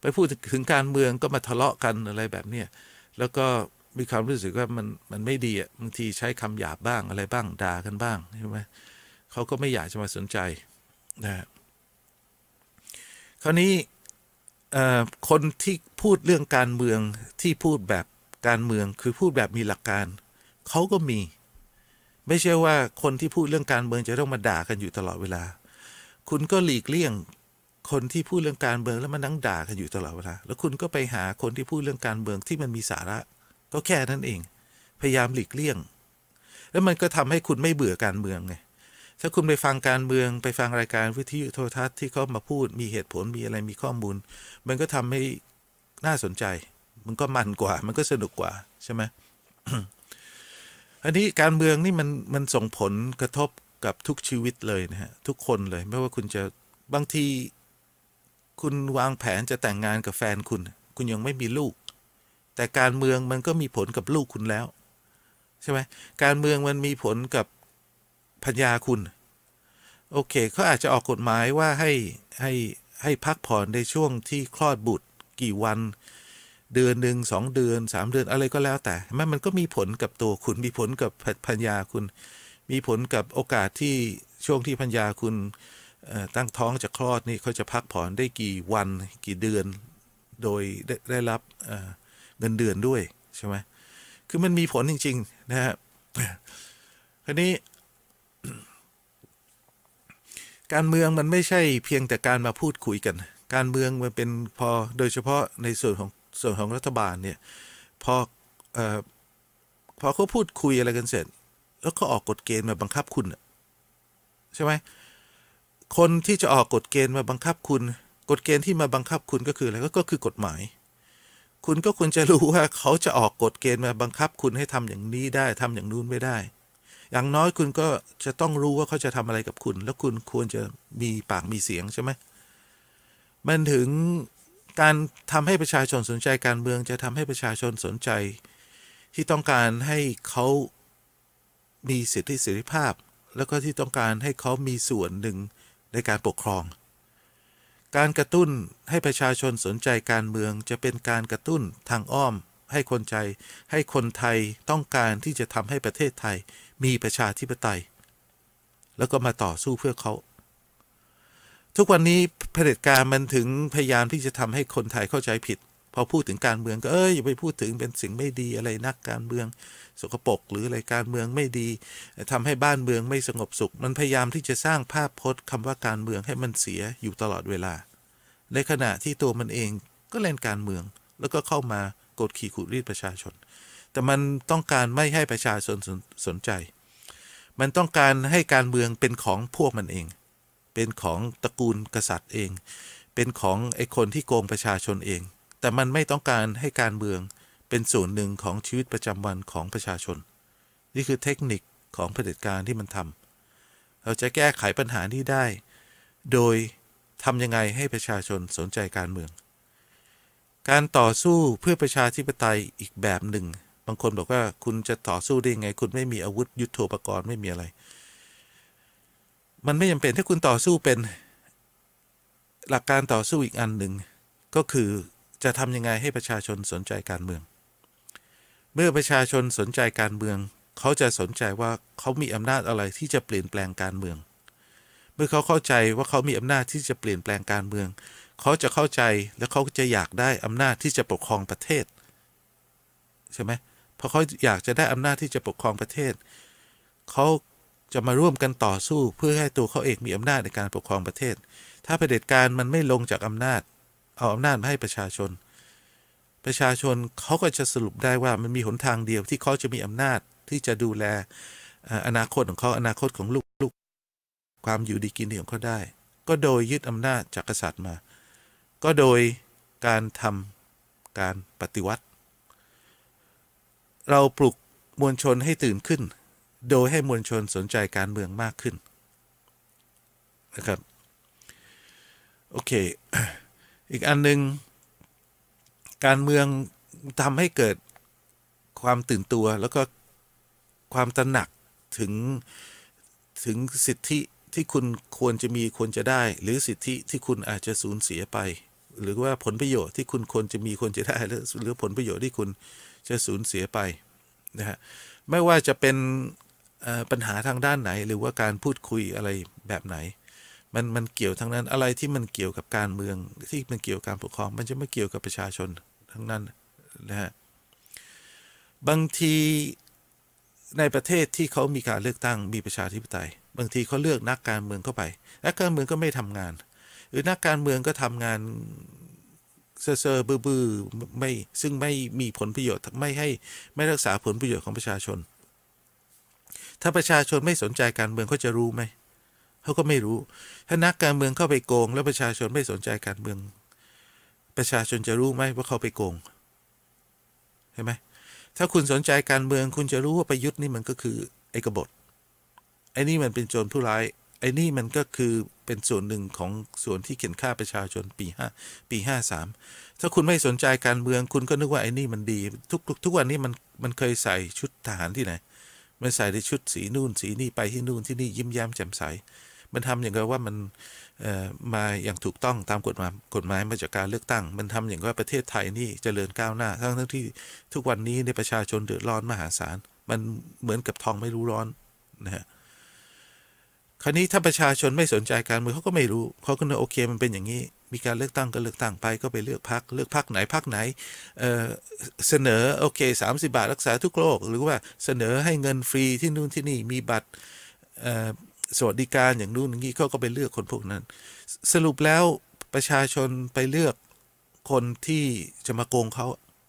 ไปพูดถึงการเมืองก็มาทะเลาะกันอะไรแบบเนี้ยแล้วก็มีความรู้สึกว่ามันมันไม่ดีอ่ะบางทีใช้คำหยาบบ้างอะไรบ้างด่ากันบ้างใช่ไหมเขาก็ไม่อยากจะมาสนใจนะคราวนี้คนที่พูดเรื่องการเมืองที่พูดแบบการเมืองคือพูดแบบมีหลักการ เขาก็มี ไม่ใช่ว่าคนที่พูดเรื่องการเมืองจะต้องมาด่ากันอยู่ตลอดเวลา คุณก็หลีกเลี่ยง คนที่พูดเรื่องการเมืองแล้วมันนั่งด่ากันอยู่ตลอดเวลา แล้วคุณก็ไปหาคนที่พูดเรื่องการเมืองที่มันมีสาระก็แค่นั้นเอง พยายามหลีกเลี่ยง แล้วมันก็ทำให้คุณไม่เบื่อการเมืองไงถ้าคุณไปฟังการเมือง ไปฟังรายการวิทยุโทรทัศน์ที่เขามาพูด มีเหตุผลมีอะไรมีข้อมูล มันก็ทำให้น่าสนใจ มันก็มันกว่า มันก็สนุกกว่าใช่ไหมอันนี้การเมืองนี่มันมันส่งผลกระทบกับทุกชีวิตเลยนะฮะทุกคนเลย ไม่ว่าคุณจะบางที คุณวางแผนจะแต่งงานกับแฟนคุณ คุณยังไม่มีลูกแต่การเมืองมันก็มีผลกับลูกคุณแล้ว ใช่ไหมการเมืองมันมีผลกับพัญญาคุณ โอเคเขาอาจจะออกกฎหมายว่าให้ให้ให้พักผ่อนในช่วงที่คลอดบุตร กี่วัน เดือนหนึ่งสองเดือนสามเดือนอะไรก็แล้ว แต่แม้มันก็มีผลกับตัวคุณมีผลกับพัญญาคุณ มีผลกับโอกาสที่ช่วงที่พัญญาคุณตั้งท้องจะคลอดนี่เขาจะพักผ่อนได้กี่วัน กี่เดือน โดยได้ได้รับเงินเดือนด้วยใช่ไหม คือมันมีผลจริง ๆ นะฮะทีนี้ การเมืองมันไม่ใช่เพียงแต่การมาพูดคุยกัน การเมืองมันเป็นพอโดยเฉพาะในส่วนของส่วนของรัฐบาลเนี่ยพออพอเขาพูดคุยอะไรกันเสร็จ แล้วก็ออกกฎเกณฑ์มาบังคับคุณ ใช่ไหม คนที่จะออกกฎเกณฑ์มาบังคับคุณ กฎเกณฑ์ที่มาบังคับคุณก็คืออะไรก็คือกฎหมายคุณ ก็ควรจะรู้ว่าเขาจะออกกฎเกณฑ์มาบังคับคุณให้ทำอย่างนี้ได้ทำอย่างนู้นไม่ได้ อย่างน้อยคุณก็จะต้องรู้ว่าเขาจะทำอะไรกับคุณ แล้วคุณควรจะมีปากมีเสียงใช่ไหมมันถึงการทำให้ประชาชนสนใจการเมืองจะทำให้ประชาชนสนใจ ที่ต้องการให้เขามีสิทธิเสรีภาพ แล้วก็ที่ต้องการให้เขามีส่วนหนึ่งในการปกครองการกระตุ้นให้ประชาชนสนใจการเมืองจะเป็นการกระตุ้นทางอ้อม ให้คนใจ ให้คนไทย ต้องการที่จะทำให้ประเทศไทย มีประชาธิปไตย แล้วก็มาต่อสู้เพื่อเขา ทุกวันนี้เผด็จการมันถึงพยายามที่จะทำให้คนไทยเข้าใจผิดพอพูดถึงการเมืองก็เอ้ยอย่าไปพูดถึงเป็นสิ่งไม่ดีอะไรนักการเมืองสกปรกหรืออะไรการเมืองไม่ดี ทำให้บ้านเมืองไม่สงบสุข มันพยายามที่จะสร้างภาพพจน์ คำว่าการเมืองให้มันเสียอยู่ตลอดเวลา ในขณะที่ตัวมันเองก็เล่นการเมืองแล้วก็เข้ามากดขี่ขูดรีดประชาชน แต่มันต้องการไม่ให้ประชาชนสนใจ มันต้องการให้การเมืองเป็นของพวกมันเอง เป็นของตระกูลกษัตริย์เอง เป็นของไอ้คนที่โกงประชาชนเองแต่มันไม่ต้องการให้การเมืองเป็นส่วนหนึ่งของชีวิตประจำวันของประชาชน นี่คือเทคนิคของเผด็จการที่มันทำเราจะแก้ไขปัญหานี้ได้ โดยทำยังไงให้ประชาชนสนใจการเมือง การต่อสู้เพื่อประชาธิปไตยอีกแบบหนึ่ง บางคนบอกว่าคุณจะต่อสู้ได้ยังไง คุณไม่มีอาวุธยุโทโธปกรณ์ไม่มีอะไร มันไม่จาเป็นถ้าคุณต่อสู้เป็นหลักการต่อสู้อีกอันหนึ่งก็คือจะทำยังไงให้ประชาชนสนใจการเมือง เมื่อประชาชนสนใจการเมือง เขาจะสนใจว่าเขามีอำนาจอะไรที่จะเปลี่ยนแปลงการเมือง เมื่อเขาเข้าใจว่าเขามีอำนาจที่จะเปลี่ยนแปลงการเมือง เขาจะเข้าใจและเขาจะอยากได้อำนาจที่จะปกครองประเทศใช่ไหมพอเขาอยากจะได้อำนาจที่จะปกครองประเทศ เขาจะมาร่วมกันต่อสู้ เพื่อให้ตัวเขาเองมีอำนาจในการปกครองประเทศ ถ้าเผด็จการมันไม่ลงจากอำนาจเอาอำนาจมาให้ประชาชน ประชาชนเขาก็จะสรุปได้ว่ามันมีหนทางเดียวที่เขาจะมีอำนาจที่จะดูแลอนาคตของเขาอนาคตของลูกลูกความอยู่ดีกินดีของเขาได้ ก็โดยยึดอำนาจจากกษัตริย์มา ก็โดยการทำการปฏิวัติ เราปลุกมวลชนให้ตื่นขึ้น โดยให้มวลชนสนใจการเมืองมากขึ้นนะครับ โอเคอีกอันหนึ่งการเมืองทำให้เกิดความตื่นตัวแล้วก็ความตระหนัก ถึง ถึงสิทธิที่คุณ ควรจะมีควรจะได้ หรือสิทธิที่คุณอาจจะสูญเสียไป หรือว่าผลประโยชน์ที่คุณควรจะมีควรจะได้ หรือหรือผลประโยชน์ที่คุณจะสูญเสียไปนะฮะไม่ว่าจะเป็นปัญหาทางด้านไหน หรือว่าการพูดคุยอะไรแบบไหนมันมันเกี่ยวทั้งนั้นอะไรที่มันเกี่ยวกับการเมืองที่มันเกี่ยวกับการปกครองมันจะไม่เกี่ยวกับประชาชนทั้งนั้นนะฮะบางทีในประเทศที่เขามีการเลือกตั้งมีประชาธิปไตย บางทีเขาเลือกนักการเมืองเข้าไปนักการเมืองก็ไม่ทำงาน หรือนักการเมืองก็ทำงานเซ่อเบื้อๆไม่ซึ่งไม่มีผลประโยชน์ไม่ให้ไม่รักษาผลประโยชน์ของประชาชน ถ้าประชาชนไม่สนใจการเมืองเขาจะรู้ไหมเขาก็ไม่รู้ ถ้านักการเมืองเข้าไปโกง แล้วประชาชนไม่สนใจการเมือง ประชาชนจะรู้ไหมว่าเขาไปโกง เห็นไหมถ้าคุณสนใจการเมือง คุณจะรู้ว่าประยุทธ์นี่มันก็คือ ไอ้กบฏ ไอ้นี่มันเป็นโจรผู้ร้าย ไอ้นี่มันก็คือเป็นส่วนหนึ่งของส่วนที่เขียนฆ่าประชาชนปีห้าปีห้าสามถ้าคุณไม่สนใจการเมืองคุณก็นึกว่าไอ้นี่มันดี ทุกทุกวันนี้มันมันเคยใส่ชุดทหารที่ไหนมันใส่ในชุดสีนู่น สีนี่ไปที่นู่นที่นี่ยิ้มแย้มแจ่มใสมันทำอย่างกับว่ามันมาอย่างถูกต้องตามกฎหมายกฎหมายมาจากการเลือกตั้ง มันทำอย่างว่าประเทศไทยนี่เจริญก้าวหน้า ทั้งทั้งที่ทุกวันนี้ในประชาชนเดือดร้อนมหาศาลมันเหมือนกับทองไม่รู้ร้อนนะฮะคราวนี้ถ้าประชาชนไม่สนใจการเมืองเขาก็ไม่รู้เขาก็เลยโอเคมันเป็นอย่างนี้ มีการเลือกตั้งก็เลือกตั้งไป ก็ไปเลือกพักเลือกพักไหนพักไหนเเสนอโอเค30 บาทรักษาทุกโรคหรือว่าเสนอให้เงินฟรีที่นู่นที่นี่มีบัตรสวัสดิการอย่างนู้นอย่างนี้เขาก็ไปเลือกคนพวกนั้น สรุปแล้วประชาชนไปเลือกคนที่จะมา โกงเขา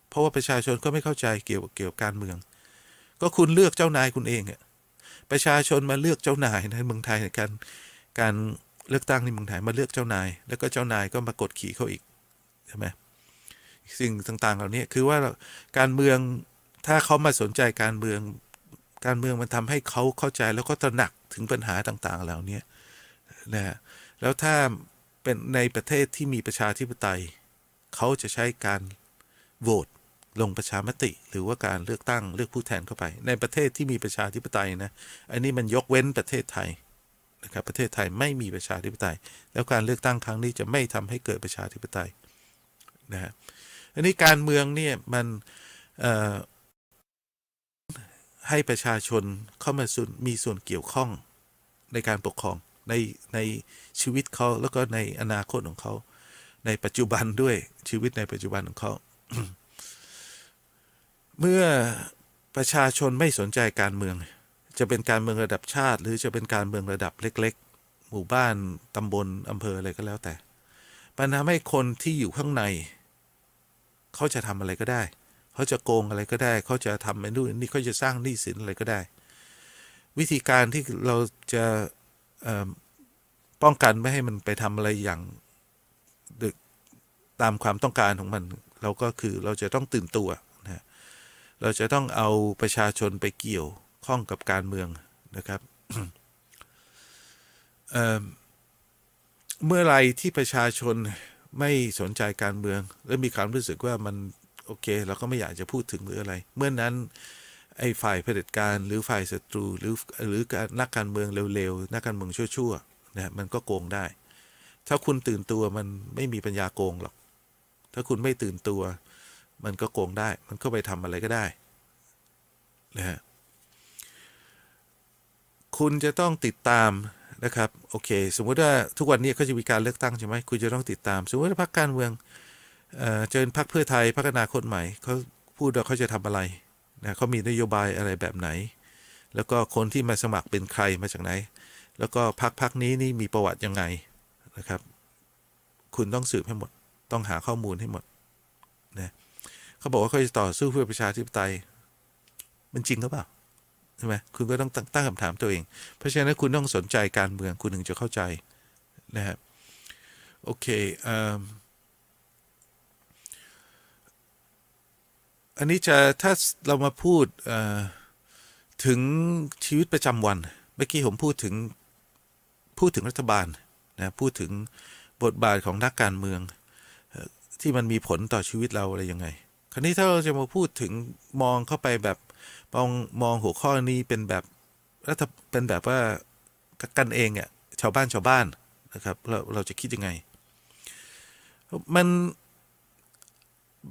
เพราะว่าประชาชนก็ไม่เข้าใจเกี่ยว เกี่ยวกับการเมือง ก็คุณเลือกเจ้านายคุณเองอะประชาชนมาเลือกเจ้านายในเมืองไทยการการเลือกตั้งในเมืองไทยมาเลือกเจ้านาย แล้วก็เจ้านายก็มากดขี่เขาอีกใช่ไหมสิ่งต่างๆ เหล่านี้คือว่าการเมืองถ้าเขามาสนใจการเมือง การเมืองมันทำให้เขาเข้าใจแล้วก็ตระหนักถึงปัญหาต่าง ๆเหล่านี้นะฮะแล้วถ้าเป็นในประเทศที่มีประชาธิปไตยเขาจะใช้การโหวตลงประชามติหรือว่าการเลือกตั้งเลือกผู้แทนเข้าไป ในประเทศที่มีประชาธิปไตยนะ อันนี้มันยกเว้นประเทศไทยนะครับ ประเทศไทยไม่มีประชาธิปไตย แล้วการเลือกตั้งครั้งนี้จะไม่ทำให้เกิดประชาธิปไตยนะฮะอันนี้การเมืองเนี่ยมันให้ประชาชนเข้ามามีส่วนเกี่ยวข้องในการปกครองใน ในชีวิตเขาแล้วก็ในอนาคตของเขา ในปัจจุบันด้วยชีวิตในปัจจุบันของเขา เมื่อประชาชนไม่สนใจการเมือง จะเป็นการเมืองระดับชาติหรือจะเป็นการเมืองระดับเล็ก ๆ หมู่บ้านตำบลอำเภออะไรก็แล้วแต่ปัญหาให้คนที่อยู่ข้างใน เขาจะทำอะไรก็ได้เขาจะโกงอะไรก็ได้เขาจะทำไมนู่นนี่เขาจะสร้างหนี้สินอะไรก็ได้วิธีการที่เราจะป้องกันไม่ให้มันไปทำอะไรอย่างดึกตามความต้องการของมัน เราก็คือเราจะต้องตื่นตัวนะเราจะต้องเอาประชาชนไปเกี่ยวข้องกับการเมืองนะครับเเมื่อไรที่ประชาชนไม่สนใจการเมืองและมีความรู้สึกว่ามันโอเค เราก็ไม่อยากจะพูดถึงหรืออะไรเมื่อนนั้นไอ้ฝ่ายเผด็จการหรือฝ่ายศัตรู หรือหรือนักการเมืองเร็วๆนักการเมืองชั่วๆนะมันก็โกงได้ ถ้าคุณตื่นตัวมันไม่มีปัญญาโกงหรอกถ้าคุณไม่ตื่นตัวมันก็โกงได้ มันก็ไปทำอะไรก็ได้นะฮะคุณจะต้องติดตามนะครับโอเคสมมติว่าทุกวันนี้ก็จะมีการเลือกตั้งใช่ไหมคุณ จะต้องติดตาม สมมติาพรรคการเมืองเจอพรรคเพื่อไทยพรรคอนาคตใหม่เขาพูดว่าเขาจะทำอะไรนะเขามี นโยบาย อะไร แบบ ไหน แล้วก็ คน ที่ มา สมัคร เป็น ใคร มา จาก ไหน แล้วก็ พักพักนี้ นี่ มี ประวัติ ยังไง นะครับ คุณ ต้อง สืบ ให้ หมด ต้อง หา ข้อมูล ให้ หมดนะเขา บอกว่าเขาจะ ต่อสู้ เพื่อประชาธิปไตย มัน จริงหรือเปล่า ใช่ไหม คุณ ก็ต้อง ตั้งคำถาม ตัวเอง เพราะฉะนั้น คุณ ต้อง สนใจ การ เมือง คุณ ถึง จะ เข้าใจ นะครับ โอเคออันนี้จะถ้าเรามาพูดถึงชีวิตประจำวัน เมื่อกี้ผมพูดถึงพูดถึงรัฐบาลนะพูดถึงบทบาทของ นัก การเมืองที่มันมีผลต่อชีวิตเราอะไรยังไง คราวนี้ถ้าเราจะมาพูดถึงมองเข้าไปแบบมองมองหัวข้อนี้เป็นแบบรัฐเป็นแบบว่ากันเองเ่ยชาวบ้านชาวบ้านนะครับเราเราจะคิดยังไงมัน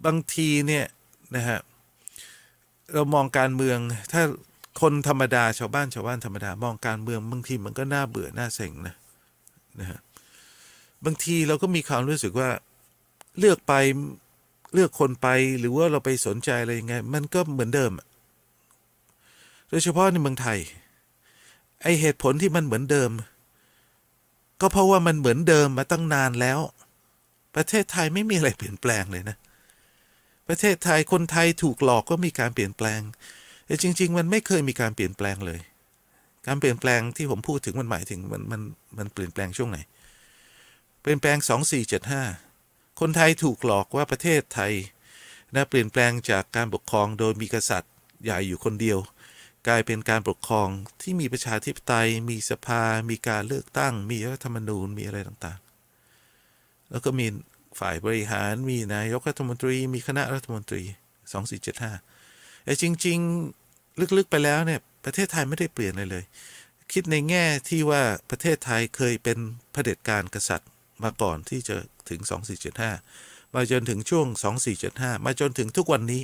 บางทีเนี่ยนะฮะเรามองการเมืองถ้าคนธรรมดาชาวบ้านชาวบ้านธรรมดามองการเมืองบางทีมันก็น่าเบื่อน่าเซ็งนะนะฮะบางทีเราก็มีความรู้สึกว่าเลือกไปเลือกคนไปหรือว่าเราไปสนใจอะไรยังไงมันก็เหมือนเดิมโดยเฉพาะในเมืองไทยไอเหตุผลที่มันเหมือนเดิม ก็เพราะว่ามันเหมือนเดิมมาตั้งนานแล้ว ประเทศไทยไม่มีอะไรเปลี่ยนแปลงเลยนะประเทศไทยคนไทยถูกหลอกก็มีการเปลี่ยนแปลง แต่จริง ๆ มันไม่เคยมีการเปลี่ยนแปลงเลย การเปลี่ยนแปลงที่ผมพูดถึงมันหมายถึงมันมัน มันเปลี่ยนแปลงช่วงไหน เปลี่ยนแปลง 2 4้าคนไทยถูกหลอกว่าประเทศไทยนะเปลี่ยนแปลงจากการปกครองโดยมีกษัตริย์ใหญ่อยู่คนเดียว กลายเป็นการปกครองที่มีประชาธิปไตยมีสภา มีการเลือกตั้งมีรัฐธรรมนูญมีอะไรต่างๆแล้วก็มีฝ่ายบริหารมีนายกรัฐมนตรี มีคณะรัฐมนตรี 2475แต่จริง ๆลึกๆไปแล้วเนี่ยประเทศไทยไม่ได้เปลี่ยนเลยเลย คิดในแง่ที่ว่าประเทศไทยเคยเป็นเผด็จการกษัตริย์มาก่อนที่จะถึง 2475 มาจนถึงช่วง 2475 มาจนถึงทุกวันนี้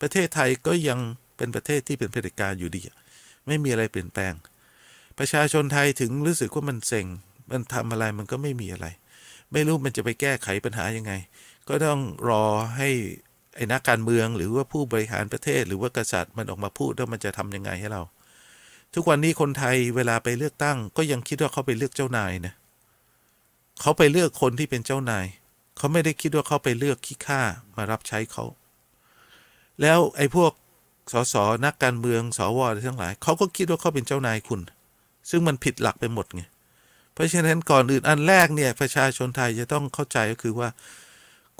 ประเทศไทยก็ยังเป็นประเทศที่เป็นเผด็จการอยู่ดีไม่มีอะไรเปลี่ยนแปลง ประชาชนไทยถึงรู้สึกว่ามันเซ็งมันทำอะไรมันก็ไม่มีอะไรไม่รู้มันจะไปแก้ไขปัญหายังไง ก็ต้องรอให้ ไอ้นักการเมืองหรือว่าผู้บริหารประเทศ หรือว่ากษัตริย์มันออกมาพูดว่ามันจะทํำยังไงให้เรา ทุกวันนี้คนไทยเวลาไปเลือกตั้ง ก็ยังคิดว่าเขาไปเลือกเจ้านายนะเขาไปเลือกคนที่เป็นเจ้านายเขาไม่ได้คิดว่าเขาไปเลือกขี้ข้ามารับใช้เขาแล้วไอ้พวกสสนักการเมืองสวทั้งหลายเขาก็คิดว่าเขาเป็นเจ้านายคุณ ซึ่งมันผิดหลักไปหมดไงเพราะฉะนั้นก่อนอื่นอันแรกเนี่ย ประชาชนไทยจะต้องเข้าใจก็คือว่า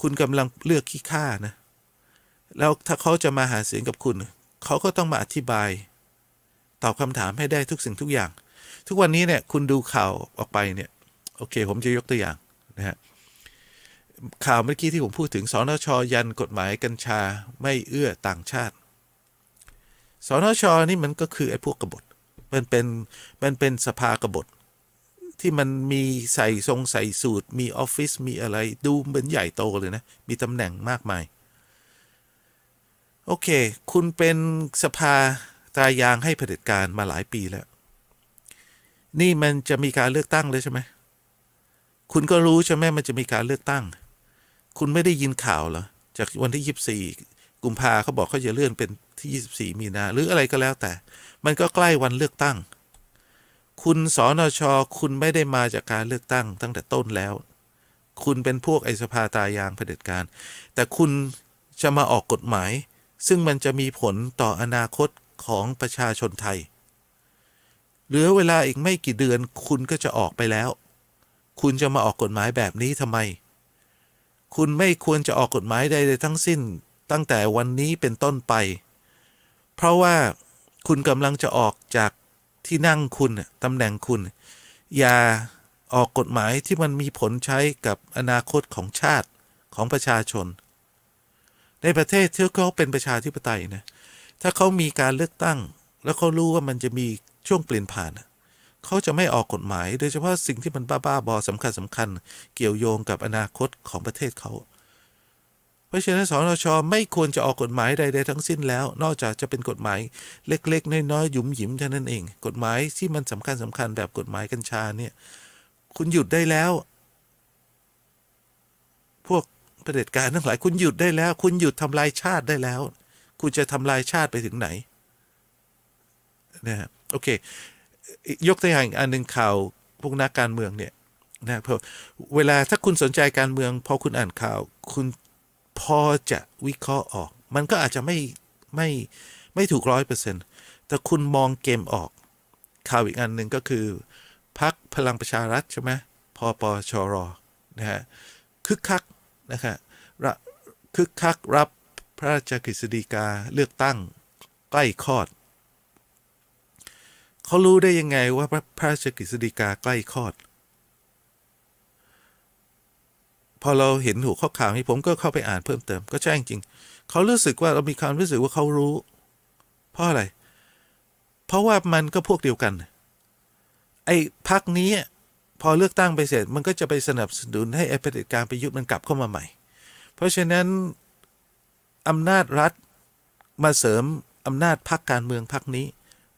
คุณกำลังเลือกขี้ข้านะ แล้วถ้าเขาจะมาหาเสียงกับคุณ เขาก็ต้องมาอธิบายตอบคาถามให้ได้ทุกสิ่งทุกอย่าง ทุกวันนี้เนี่ยคุณดูข่าวออกไปเนี่ย โอเค ผมจะยกตัวอย่าง นะฮะ ข่าวเมื่อกี้ที่ผมพูดถึงสนช ยันกฎหมายกัญชาไม่เอื้อต่างชาติสนชนี่มันก็คือไอ้พวกกบฏมันเป็นมันเป็นสภากบฏที่มันมีใส่ทรงใส่สูตร มีออฟฟิศมีอะไร ดูเหมือนใหญ่โตเลยนะ มีตำแหน่งมากมาย โอเค คุณเป็นสภาตายางให้เผด็จการ มาหลายปีแล้ว นี่มันจะมีการเลือกตั้งเลยใช่ไหมคุณก็รู้ใช่ไหมมันจะมีการเลือกตั้ง คุณไม่ได้ยินข่าวเหรอจากวันที่ยี่สิบสี่กุมภาเขาบอกเขาจะเลื่อนเป็นที่ยี่สิบสี่มีนาหรืออะไรก็แล้วแต่ มันก็ใกล้วันเลือกตั้งคุณ สนช คุณไม่ได้มาจากการเลือกตั้งตั้งแต่ต้นแล้ว คุณเป็นพวกไอสภาตายางเผด็จการ แต่คุณ จะ มาออกกฎหมาย ซึ่งมันจะมีผลต่ออนาคตของประชาชนไทย เหลือเวลาอีกไม่กี่เดือนคุณก็จะออกไปแล้ว คุณจะมาออกกฎหมายแบบนี้ทำไม คุณไม่ควรจะออกกฎหมายใดๆทั้งสิ้นตั้งแต่วันนี้เป็นต้นไป เพราะว่าคุณกำลังจะออกจากที่นั่งคุณตำแหน่งคุณ อย่าออกกฎหมายที่มันมีผลใช้กับอนาคตของชาติของประชาชน ในประเทศที่เขาเป็นประชาธิปไตยนะถ้าเขามีการเลือกตั้ง แล้วเขารู้ว่ามันจะมีช่วงเปลี่ยนผ่านเขาจะไม่ออกกฎหมาย โดยเฉพาะสิ่งที่มันบ้าๆบอสำคัญสำคัญ เกี่ยวโยงกับอนาคตของประเทศเขาเพราะฉะนั้นสนชไม่ควรจะออกกฎหมาย ใดๆทั้งสิ้นแล้ว นอกจากจะเป็นกฎหมายเล็กๆ น้อยๆหยุมหยิมเท่านั้นเอง กฎหมายที่มันสำคัญสำคัญแบบกฎหมายกัญชาเนี่ย คุณหยุดได้แล้ว พวกเผด็จการทั้งหลายคุณหยุดได้แล้ว คุณหยุดทำลายชาติได้แล้ว คุณจะทำลายชาติไปถึงไหนนะฮะโอเค ยกตัวอย่างอันหนึ่งข่าวพวกนักการเมืองเนี่ยนะเพราะเวลาถ้าคุณสนใจการเมืองพอคุณอ่านข่าวคุณพอจะวิเคราะห์ออก มันก็อาจจะไม่ ไม่ ไม่ ถูกร้อยเปอร์เซ็นต์แต่คุณมองเกมออก ข่าวอีกอันหนึ่งก็คือ พักพลังประชารัฐใช่ไหมพอปอชอรอนะฮะคึกคัก นะครับคึกคัก รับพระราชกฤษฎีกาเลือกตั้งใกล้คลอด เขารู้ได้ยังไงว่าพระราชกฤษฎีกาใกล้คลอดเพอเราเห็นหัวข้อข่าวนี้ผมก็เข้าไปอ่านเพิ่มเติม ก็ใช่จริงเขารู้สึกว่าเรามีความรู้สึกว่าเขารู้ เพราะอะไร เพราะว่ามันก็พวกเดียวกัน ไอ้พักนี้พอเลือกตั้งไปเสร็จมันก็จะไปสนับสนุนให้เอเผด็จการประยุทธ์มันกลับเข้ามาใหม่ เพราะฉะนั้น อำนาจรัฐมาเสริมอำนาจพักการเมืองพักนี้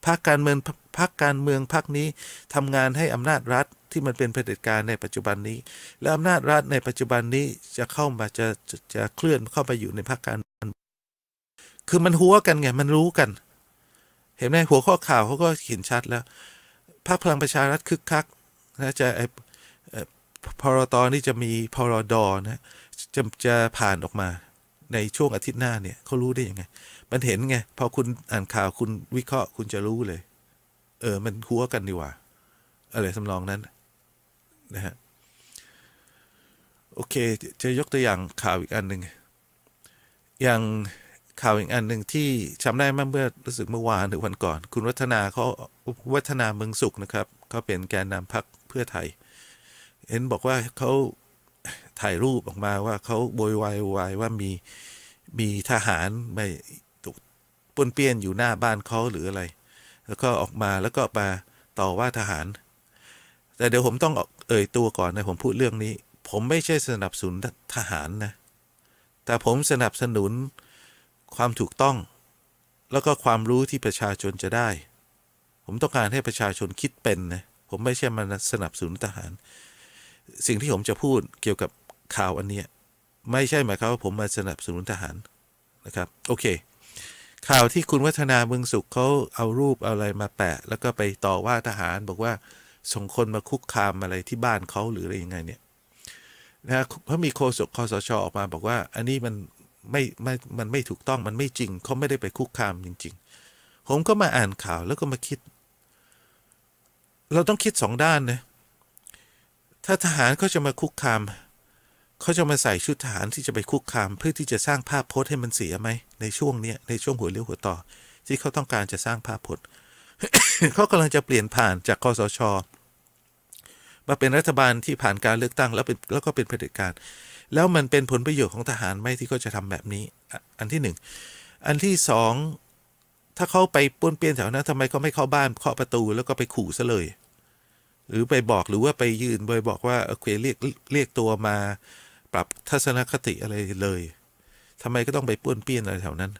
พักการเมืองพักการเมืองพักนี้ทำงานให้อำนาจรัฐที่ มันเป็นเผด็จการในปัจจุบันนี้ และอำนาจรัฐในปัจจุบันนี้จะเข้ามาจะจะจะเคลื่อนเข้าไปอยู่ในภาคการคือมันหัวกันไงมันรู้กัน เห็นไหมหัวข้อข่าวเขาก็เห็นชัดแล้วพรรคพลังประชารัฐคึกคักนะจะไอพรตอนนี้จะมีพรดนะจะจะผ่านออกมา ในช่วงอาทิตย์หน้าเนี่ยเขารู้ได้ยังไง มันเห็นไงพอคุณอ่านข่าวคุณวิเคราะห์คุณจะรู้เลย เออ มันหัวกันดีกว่าอะไรสำรองนั้นนะฮะโอเคจะยกตัวอย่างข่าวอีกอันหนึ่งอย่างข่าวอีกอันหนึ่งที่จำได้เมื่อเมื่อรู้สึกเมื่อวานหรือวันก่อน คุณวัฒนาเขาวัฒนาเมืองสุขนะครับเขาเป็นแกนนำพักเพื่อไทยเห็นบอกว่าเขาถ่ายรูปออกมาว่าเขาโวยวายวายว่ามีมีทหารไมกปนเปี้ยนอยู่หน้าบ้านเขาหรืออะไร แล้วก็ออกมาแล้วก็มาต่อว่าทหารแต่เดี๋ยวผมต้องเอ่ยตัวก่อนนะผมพูดเรื่องนี้ ผมไม่ใช่สนับสนุนทหารนะแต่ผมสนับสนุนความถูกต้อง แล้วก็ความรู้ที่ประชาชนจะได้ ผมต้องการให้ประชาชนคิดเป็นนะผมไม่ใช่มาสนับสนุนทหาร สิ่งที่ผมจะพูดเกี่ยวกับข่าวอันเนี้ยไม่ใช่หมายความว่าผมมาสนับสนุนทหารนะครับโอเค ข่าวที่คุณวัฒนาเมืองสุขเขาเอารูปเอาอะไรมาแปะแล้วก็ไปต่อว่าทหารบอกว่าส่งคนมาคุกคามอะไรที่บ้านเขาหรืออะไรยังไงเนี่ยนะเพราะมีโฆษกคอสชออกมาบอกว่า อันนี้มันไม่ไม่มันไม่ถูกต้องมันไม่จริง เขาไม่ได้ไปคุกคามจริง ๆ ผมก็มาอ่านข่าวแล้วก็มาคิด เราต้องคิดสองด้านนะถ้าทหารเขาจะมาคุกคามเขาจะมาใส่ชุดทหารที่จะไปคุกคามเพื่อที่จะสร้างภาพพจน์ให้มันเสียไหมในช่วงเนี้ยในช่วงหัวเลี้ยวหัวต่อ ที่เขาต้องการจะสร้างภาพพจน์เขากำลังจะเปลี่ยนผ่านจากคอสชมาเป็นรัฐบาลที่ผ่านการเลือกตั้งแล้วเป็นแล้วก็เป็นเผด็จการแล้วมันเป็นผลประโยชน์ของทหารไหมที่เขาจะทำแบบนี้อันที่หนึ่งอันที่สองถ้าเขาไปป้วนเปี้ยนแถวนั้นทำไมเขาไม่เข้าบ้านเคาะประตูแล้วก็ไปขู่ซะเลย หรือไปบอกหรือว่าไปยืนไปบอกว่าเอเคเรียกเรียกตัวมา ปรับทัศนคติอะไรเลย ทำไมก็ต้องไปป้วนเปี้ยนอะไรแถวนั้น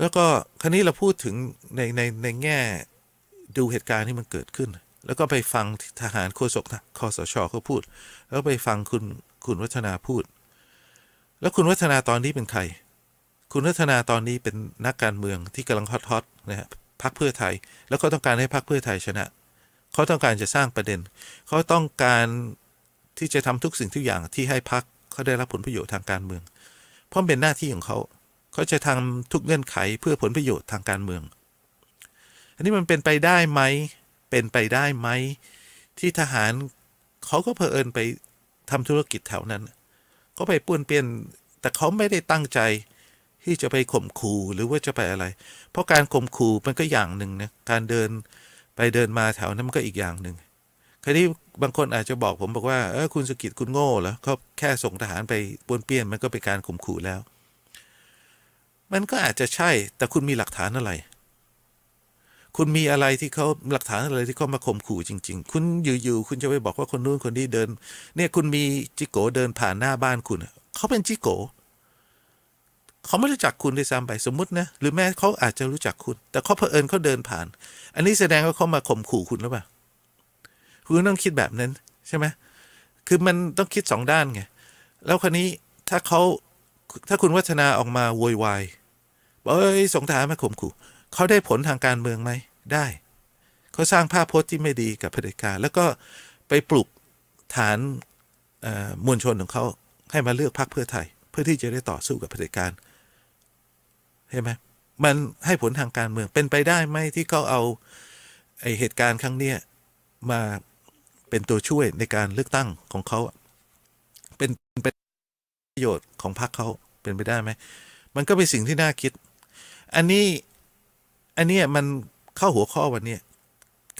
แล้วก็ครั้นี้เราพูดถึงในในในแง่ดูเหตุการณ์ที่มันเกิดขึ้น แล้วก็ไปฟังทหารโฆษกคอสชเขาพูด แล้วไปฟัง คุณคุณวัฒนาพูด แล้วคุณวัฒนาตอนนี้เป็นใครคุณวัฒนาตอนนี้เป็นนักการเมืองที่กำลังฮอตตนะฮะพักเพื่อไทย แล้วก็ต้องการให้พักเพื่อไทยชนะเขาต้องการจะสร้างประเด็นเขาต้องการที่จะทำทุกสิ่งทุกอย่างที่ให้พักเขาได้รับผลประโยชน์ทางการเมืองเพราะเป็นหน้าที่ของเขาเขาจะทำทุกเงื่อนไขเพื่อผลประโยชน์ทางการเมือง อันนี้มันเป็นไปได้ไหมเป็นไปได้ไหมที่ทหารเขาก็เพอเอินไปทำธุรกิจแถวนั้น ก็ไปป้วนเปี้ยน แต่เขาไม่ได้ตั้งใจ ที่จะไปข่มขู่หรือว่าจะไปอะไร เพราะการข่มขู่มันก็อย่างหนึ่งนะการเดินไปเดินมาแถวนั้นมันก็อีกอย่างหนึ่งคราวนี้บางคนอาจจะบอกผมบอกว่าเออคุณสกิดคุณโง่เหรอเขาแค่ส่งทหารไปป้วนเปี้ยนมันก็เป็นการข่มขู่แล้วมันก็อาจจะใช่ แต่คุณมีหลักฐานอะไร คุณมีอะไรที่เขาหลักฐานอะไรที่เขามาข่มขู่จริง ๆ คุณอยู่ๆคุณจะไปบอกว่าคนนู้นคนนี้เดิน เนี่ยคุณมีจิโกเดินผ่านหน้าบ้านคุณเขาเป็นจิโก เขาไม่รู้จักคุณด้วยซ้ำไป สมมตินะ หรือแม้เขาอาจจะรู้จักคุณ แต่เขาเพอเอิญเขาเดินผ่าน อันนี้แสดงว่าเขามาข่มขู่คุณหรือเปล่าคุณต้องคิดแบบนั้นใช่ไหมคือมันต้องคิดสองด้านไง แล้วคนนี้ถ้าเขาถ้าคุณวัฒนาออกมาโวยวายเอ้ยสงทารมาข่มขู่เขาได้ผลทางการเมืองไหมได้เขาสร้างภาพพจน์ที่ไม่ดีกับเผด็จการแล้วก็ไปปลุกฐานมวลชนของเขาให้มาเลือกพรรคเพื่อไทย เพื่อที่จะได้ต่อสู้กับเผด็จการเห็นไหมมันให้ผลทางการเมือง เป็นไปได้ไหมที่เขาเอาไอเหตุการณ์ครั้งเนี้ยมาเป็นตัวช่วยในการเลือกตั้งของเขาเป็นประโยชน์ของพรรคเขาเป็นไปได้ไหมมันก็เป็นสิ่งที่น่าคิดอันนี้อันนี้มันเข้าหัวข้อวันนี้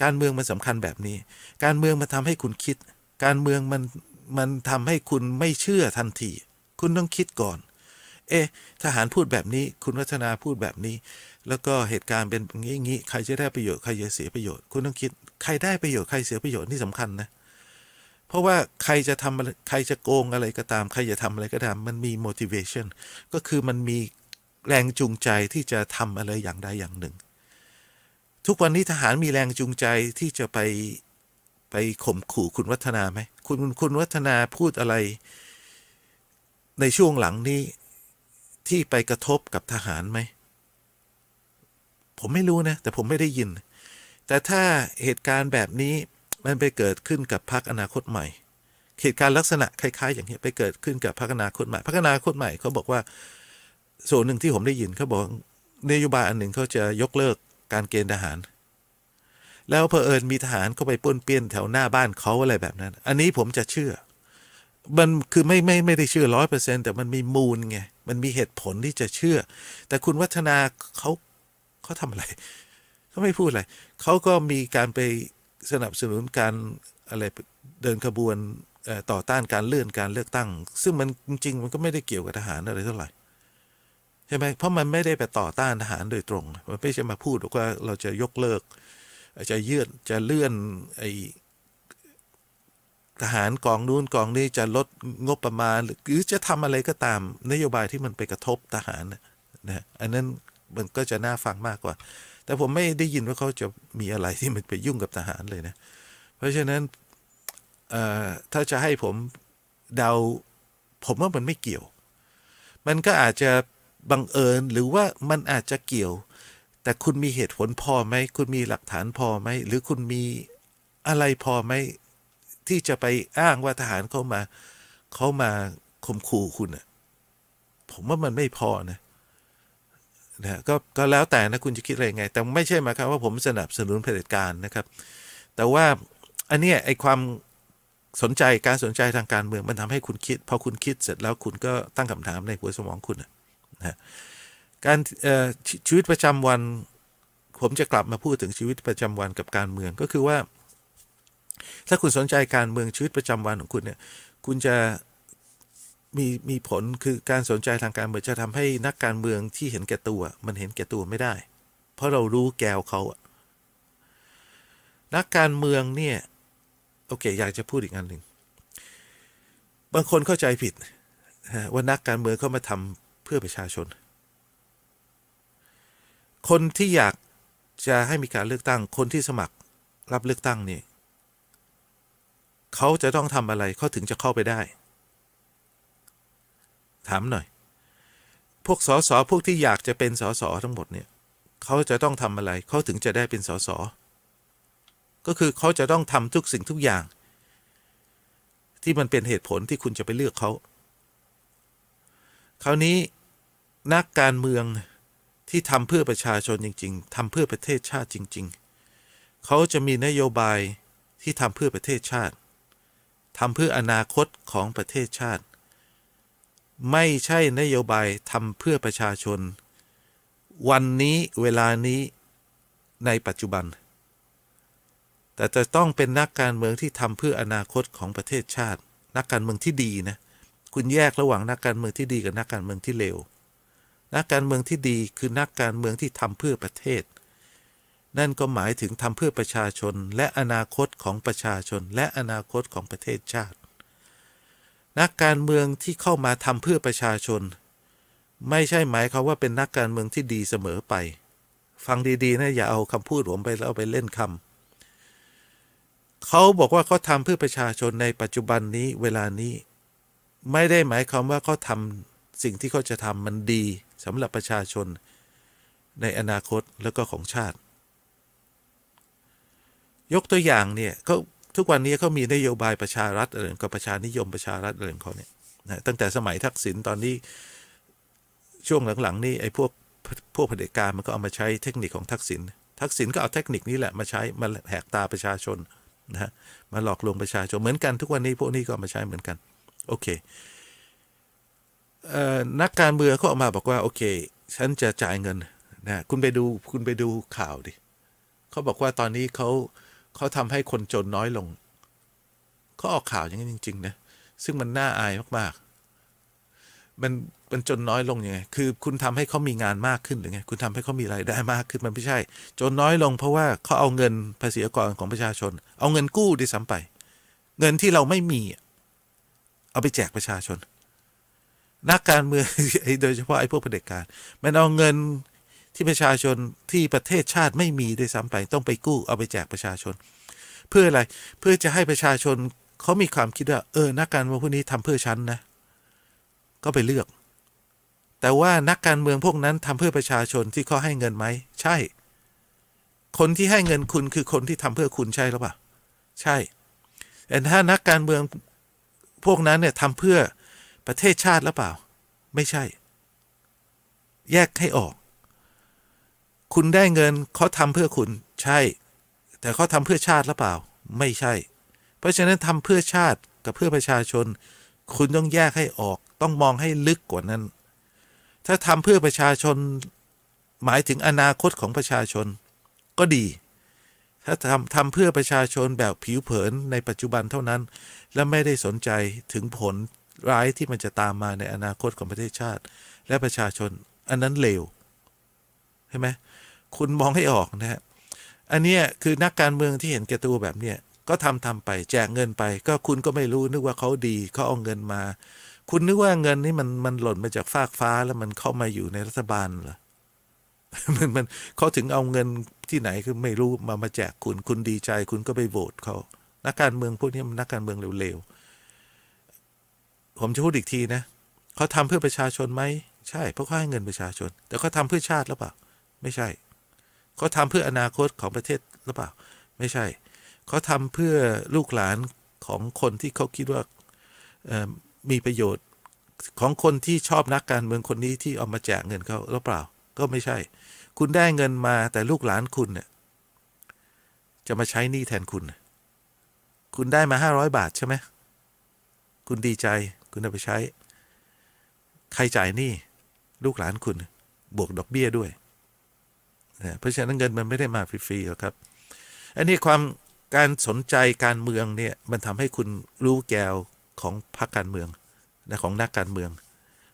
การเมืองมันสำคัญแบบนี้การเมืองมันทำาให้คุณคิดการเมืองมันมันทำให้คุณไม่เชื่อทันที คุณต้องคิดก่อน เอ๊ะทหารพูดแบบนี้คุณวัฒนาพูดแบบนี้ แล้วก็เหตุการณ์เป็นงี้งี้ใครจะได้ประโยชน์ใครจะเสียประโยชน์คุณต้องคิด ใครได้ประโยชน์ใครเสียประโยชน์นี่สำคัญนะ เพราะว่าใครจะทำใครจะโกงอะไรก็ตามใครจะทำอะไรก็ตามมันมี motivation ก็คือมันมีแรงจูงใจที่จะทำอะไรอย่างใดอย่างหนึ่ง ทุกวันนี้ทหารมีแรงจูงใจที่จะไปไปข่มขู่คุณวัฒนาไหมคุณคุณวัฒนาพูดอะไรในช่วงหลังนี้ที่ไปกระทบกับทหารไหม ผมไม่รู้นะแต่ผมไม่ได้ยิน แต่ถ้าเหตุการณ์แบบนี้มันไปเกิดขึ้นกับพักอนาคตใหม่ เหตุการณ์ลักษณะคล้าย ๆ อย่างนี้ไปเกิดขึ้นกับพักอนาคตใหม่พักอนาคตใหม่เขาบอกว่าส่วนหนึ่งที่ผมได้ยินเขาบอกนโยบายอันหนึ่งเขาจะยกเลิกการเกณฑ์ทหาร แล้วเพอเอิญมีทหารเข้าไปป้นเปี้ยนแถวหน้าบ้านเขาอะไรแบบนั้น อันนี้ผมจะเชื่อ มันคือไม่ไม่ไม่ได้เชื่อร้อยเปอร์เซ็นแต่มันมีมูลไงมันมีเหตุผลที่จะเชื่อ แต่คุณวัฒนาเขาเขาทำอะไรเขาไม่พูดอะไรเขาก็มีการไปสนับสนุน การอะไรเดินขบวนต่อต้านการเลื่อนการเลือกตั้ง ซึ่งมันจริงมันก็ไม่ได้เกี่ยวกับทหารอะไรเท่าไหร่ใช่ไหม เพราะมันไม่ได้ไปต่อต้านทหารโดยตรง มันไม่ใช่มาพูดว่าเราจะยกเลิก จะยืดจะเลื่อนไอทหารกองนู้นกองนี้จะลดงบประมาณ หรือจะทำอะไรก็ตามนโยบายที่มันไปกระทบทหารนะอันนั้นมันก็จะน่าฟังมากกว่า แต่ผมไม่ได้ยินว่าเขาจะมีอะไรที่มันไปยุ่งกับทหารเลยนะ เพราะฉะนั้นถ้าจะให้ผมเดา ผมว่ามันไม่เกี่ยว มันก็อาจจะบังเอิญ หรือว่ามันอาจจะเกี่ยว แต่คุณมีเหตุผลพอไหม คุณมีหลักฐานพอไหม หรือคุณมีอะไรพอไหมที่จะไปอ้างว่าทหารเขามาเขามาข่มขู่คุณอะผมว่ามันไม่พอนะนะก็ก็แล้วแต่นะคุณจะคิดอะไรไง แต่ไม่ใช่มาครับว่าผมสนับสนุนเผด็จการนะครับ แต่ว่าอันนี้ไอ้ความสนใจการสนใจทางการเมือง มันทำให้คุณคิด พอคุณคิดเสร็จแล้วคุณก็ตั้งคำถามในหัวสมองคุณนะนะการชีวิตประจำวัน ผมจะกลับมาพูดถึงชีวิตประจำวันกับการเมืองก็คือว่า ถ้าคุณสนใจการเมืองชีวิตประจำวันของคุณเนี่ยคุณจะมีมีผลคือการสนใจทางการเมือง จะทำให้นักการเมืองที่เห็นแก่ตัว มันเห็นแก่ตัวไม่ได้ เพราะเรารู้แกวเขานักการเมืองเนี่ยโอเคอยากจะพูดอีกอันหนึ่งบางคนเข้าใจผิดว่านักการเมืองเขามาทำเพื่อประชาชน คนที่อยากจะให้มีการเลือกตั้งคนที่สมัคร รับเลือกตั้งนี่เขาจะต้องทำอะไรเขาถึงจะเข้าไปได้ ถามหน่อย พวกสสพวกที่อยากจะเป็นสสทั้งหมดเนี่ยเขาจะต้องทำอะไร เขาถึงจะได้เป็นสสก็คือเขาจะต้องทำทุกสิ่งทุกอย่าง ที่มันเป็นเหตุผลที่คุณจะไปเลือกเขาคราวนี้นักการเมืองที่ทำเพื่อประชาชนจริงๆทำเพื่อประเทศชาติจริงๆ เขาจะมีนโยบายที่ทำเพื่อประเทศชาติทำเพื่ออนาคตของประเทศชาติ ไม่ใช่นโยบายทำเพื่อประชาชน วันนี้เวลานี้ในปัจจุบัน แต่จะต้องเป็นนักการเมืองที่ทำเพื่ออนาคตของประเทศชาติ นักการเมืองที่ดีนะคุณแยกระหว่างนักการเมืองที่ดีกับนักการเมืองที่เลว นักการเมืองที่ดีคือนักการเมืองที่ทำเพื่อประเทศ นั่นก็หมายถึงทำเพื่อประชาชนและอนาคตของประชาชน และอนาคตของประเทศชาติ นักการเมืองที่เข้ามาทำเพื่อประชาชน ไม่ใช่หมายเขาว่าเป็นนักการเมืองที่ดีเสมอไป ฟังดีๆนะอย่าเอาคำพูดผมไปแล้วไปเล่นคำเขาบอกว่าเขาทำเพื่อประชาชนในปัจจุบันนี้เวลานี้ไม่ได้หมายความว่าเขาทำสิ่งที่เขาจะทำมันดีสำหรับประชาชนในอนาคตแล้วก็ของชาติ ยกตัวอย่างเนี่ยเขาทุกวันนี้เขามีนโยบายประชารัฐอะไรกับประชานิยมประชารัฐอะไรของเขาเนี่ยนะตั้งแต่สมัยทักษิณตอนนี้ช่วงหลังๆ นี่ไอ้พวกพวกเผด็จการมันก็เอามาใช้เทคนิคของทักษิณทักษิณก็เอาเทคนิคนี้แหละมาใช้มาแหกตาประชาชนนะฮะมาหลอกลวงประชาชนเหมือนกัน ทุกวันนี้พวกนี้ก็มาใช้เหมือนกันโอเค นักการเมืองเขาออกมาบอกว่าโอเค ฉันจะจ่ายเงินนะ คุณไปดู คุณไปดูข่าวดิเขาบอกว่าตอนนี้เขาเขาทำให้คนจนน้อยลง เขาออกข่าวอย่างนี้จริงๆนะ ซึ่งมันน่าอายมากๆ มัน มันจนน้อยลงยังไง คือคุณทำให้เขามีงานมากขึ้นหรือไง คุณทำให้เขามีรายได้มากขึ้น มันไม่ใช่ จนน้อยลงเพราะว่าเขาเอาเงินภาษีกรของประชาชน เอาเงินกู้ดิซ้ำไป เงินที่เราไม่มีเอาไปแจกประชาชน นักการเมืองโดยเฉพาะไอ้พวกเผด็จการมันเอาเงินที่ประชาชนที่ประเทศชาติไม่มีด้วยซ้ำไป ต้องไปกู้เอาไปแจกประชาชน เพื่ออะไรเพื่อจะให้ประชาชนเขามีความคิดว่าเออนักการเมืองพวกนี้ทำเพื่อฉันนะ ก็ไปเลือก แต่ว่านักการเมืองพวกนั้น ทำเพื่อประชาชนที่เขาให้เงินไหมใช่ คนที่ให้เงินคุณคือคนที่ทำเพื่อคุณใช่หรือเปล่าใช่แต่ถ้านักการเมืองพวก นั้นเนี่ยทำเพื่อประเทศชาติหรือเปล่า ไม่ใช่ แยกให้ออก คุณได้เงินเขาทำเพื่อคุณใช่ แต่เขาทำเพื่อชาติหรือเปล่า ไม่ใช่ เพราะฉะนั้นทำเพื่อชาติกับเพื่อประชาชน คุณต้องแยกให้ออกต้องมองให้ลึกกว่านั้น ถ้าทำเพื่อประชาชน หมายถึงอนาคตของประชาชนก็ดีถ้าทำทำเพื่อประชาชนแบบผิวเผินในปัจจุบันเท่านั้น และไม่ได้สนใจถึงผลร้ายที่มันจะตามมาในอนาคตของประเทศชาติ และประชาชน อันนั้นเลวใช่ไหมคุณมองให้ออกนะฮะอันนี้คือนักการเมืองที่เห็นแก่ตัวแบบเนี้ยก็ทำทำไปแจกเงินไป ก็คุณก็ไม่รู้นึกว่าเขาดีเขาเอาเงินมา คุณนึกว่าเงินนี้มันมันหล่นมาจากฟากฟ้า แล้วมันเข้ามาอยู่ในรัฐบาลเหรอมันมันเขาถึงเอาเงินที่ไหนคือไม่รู้มามาแจกคุณคุณดีใจ คุณก็ไปโหวตเขานักการเมืองพวกนี้มันนักการเมืองเร็วๆผมจะพูดอีกทีนะเขาทำเพื่อประชาชนไหมใช่ เพราะเขาให้เงินประชาชน แต่เขาทาเพื่อชาติหรือเปล่าไม่ใช่เขาทาเพื่ออนาคตของประเทศหรือเปล่า ไม่ใช่เขาทาเพื่อลูกหลานของคนที่เขาคิดว่ามีประโยชน์ของคนที่ชอบนักการเมืองคนนี้ที่เอามาแจกเงินเขาหรือเปล่า ก็ไม่ใช่คุณได้เงินมาแต่ลูกหลานคุณเนี่ยจะมาใช้หนี้แทนคุณ คุณได้มาห้าร้อยบาทใช่ไหมคุณดีใจ คุณเอาไปใช้ ใครจ่ายหนี้ ลูกหลานคุณ บวกดอกเบี้ยด้วย เพราะฉะนั้นเงินมันไม่ได้มาฟรีๆหรอกครับ อันนี้ความการสนใจการเมืองเนี่ย มันทำให้คุณ รู้แกวของพรรคการเมืองของนักการเมือง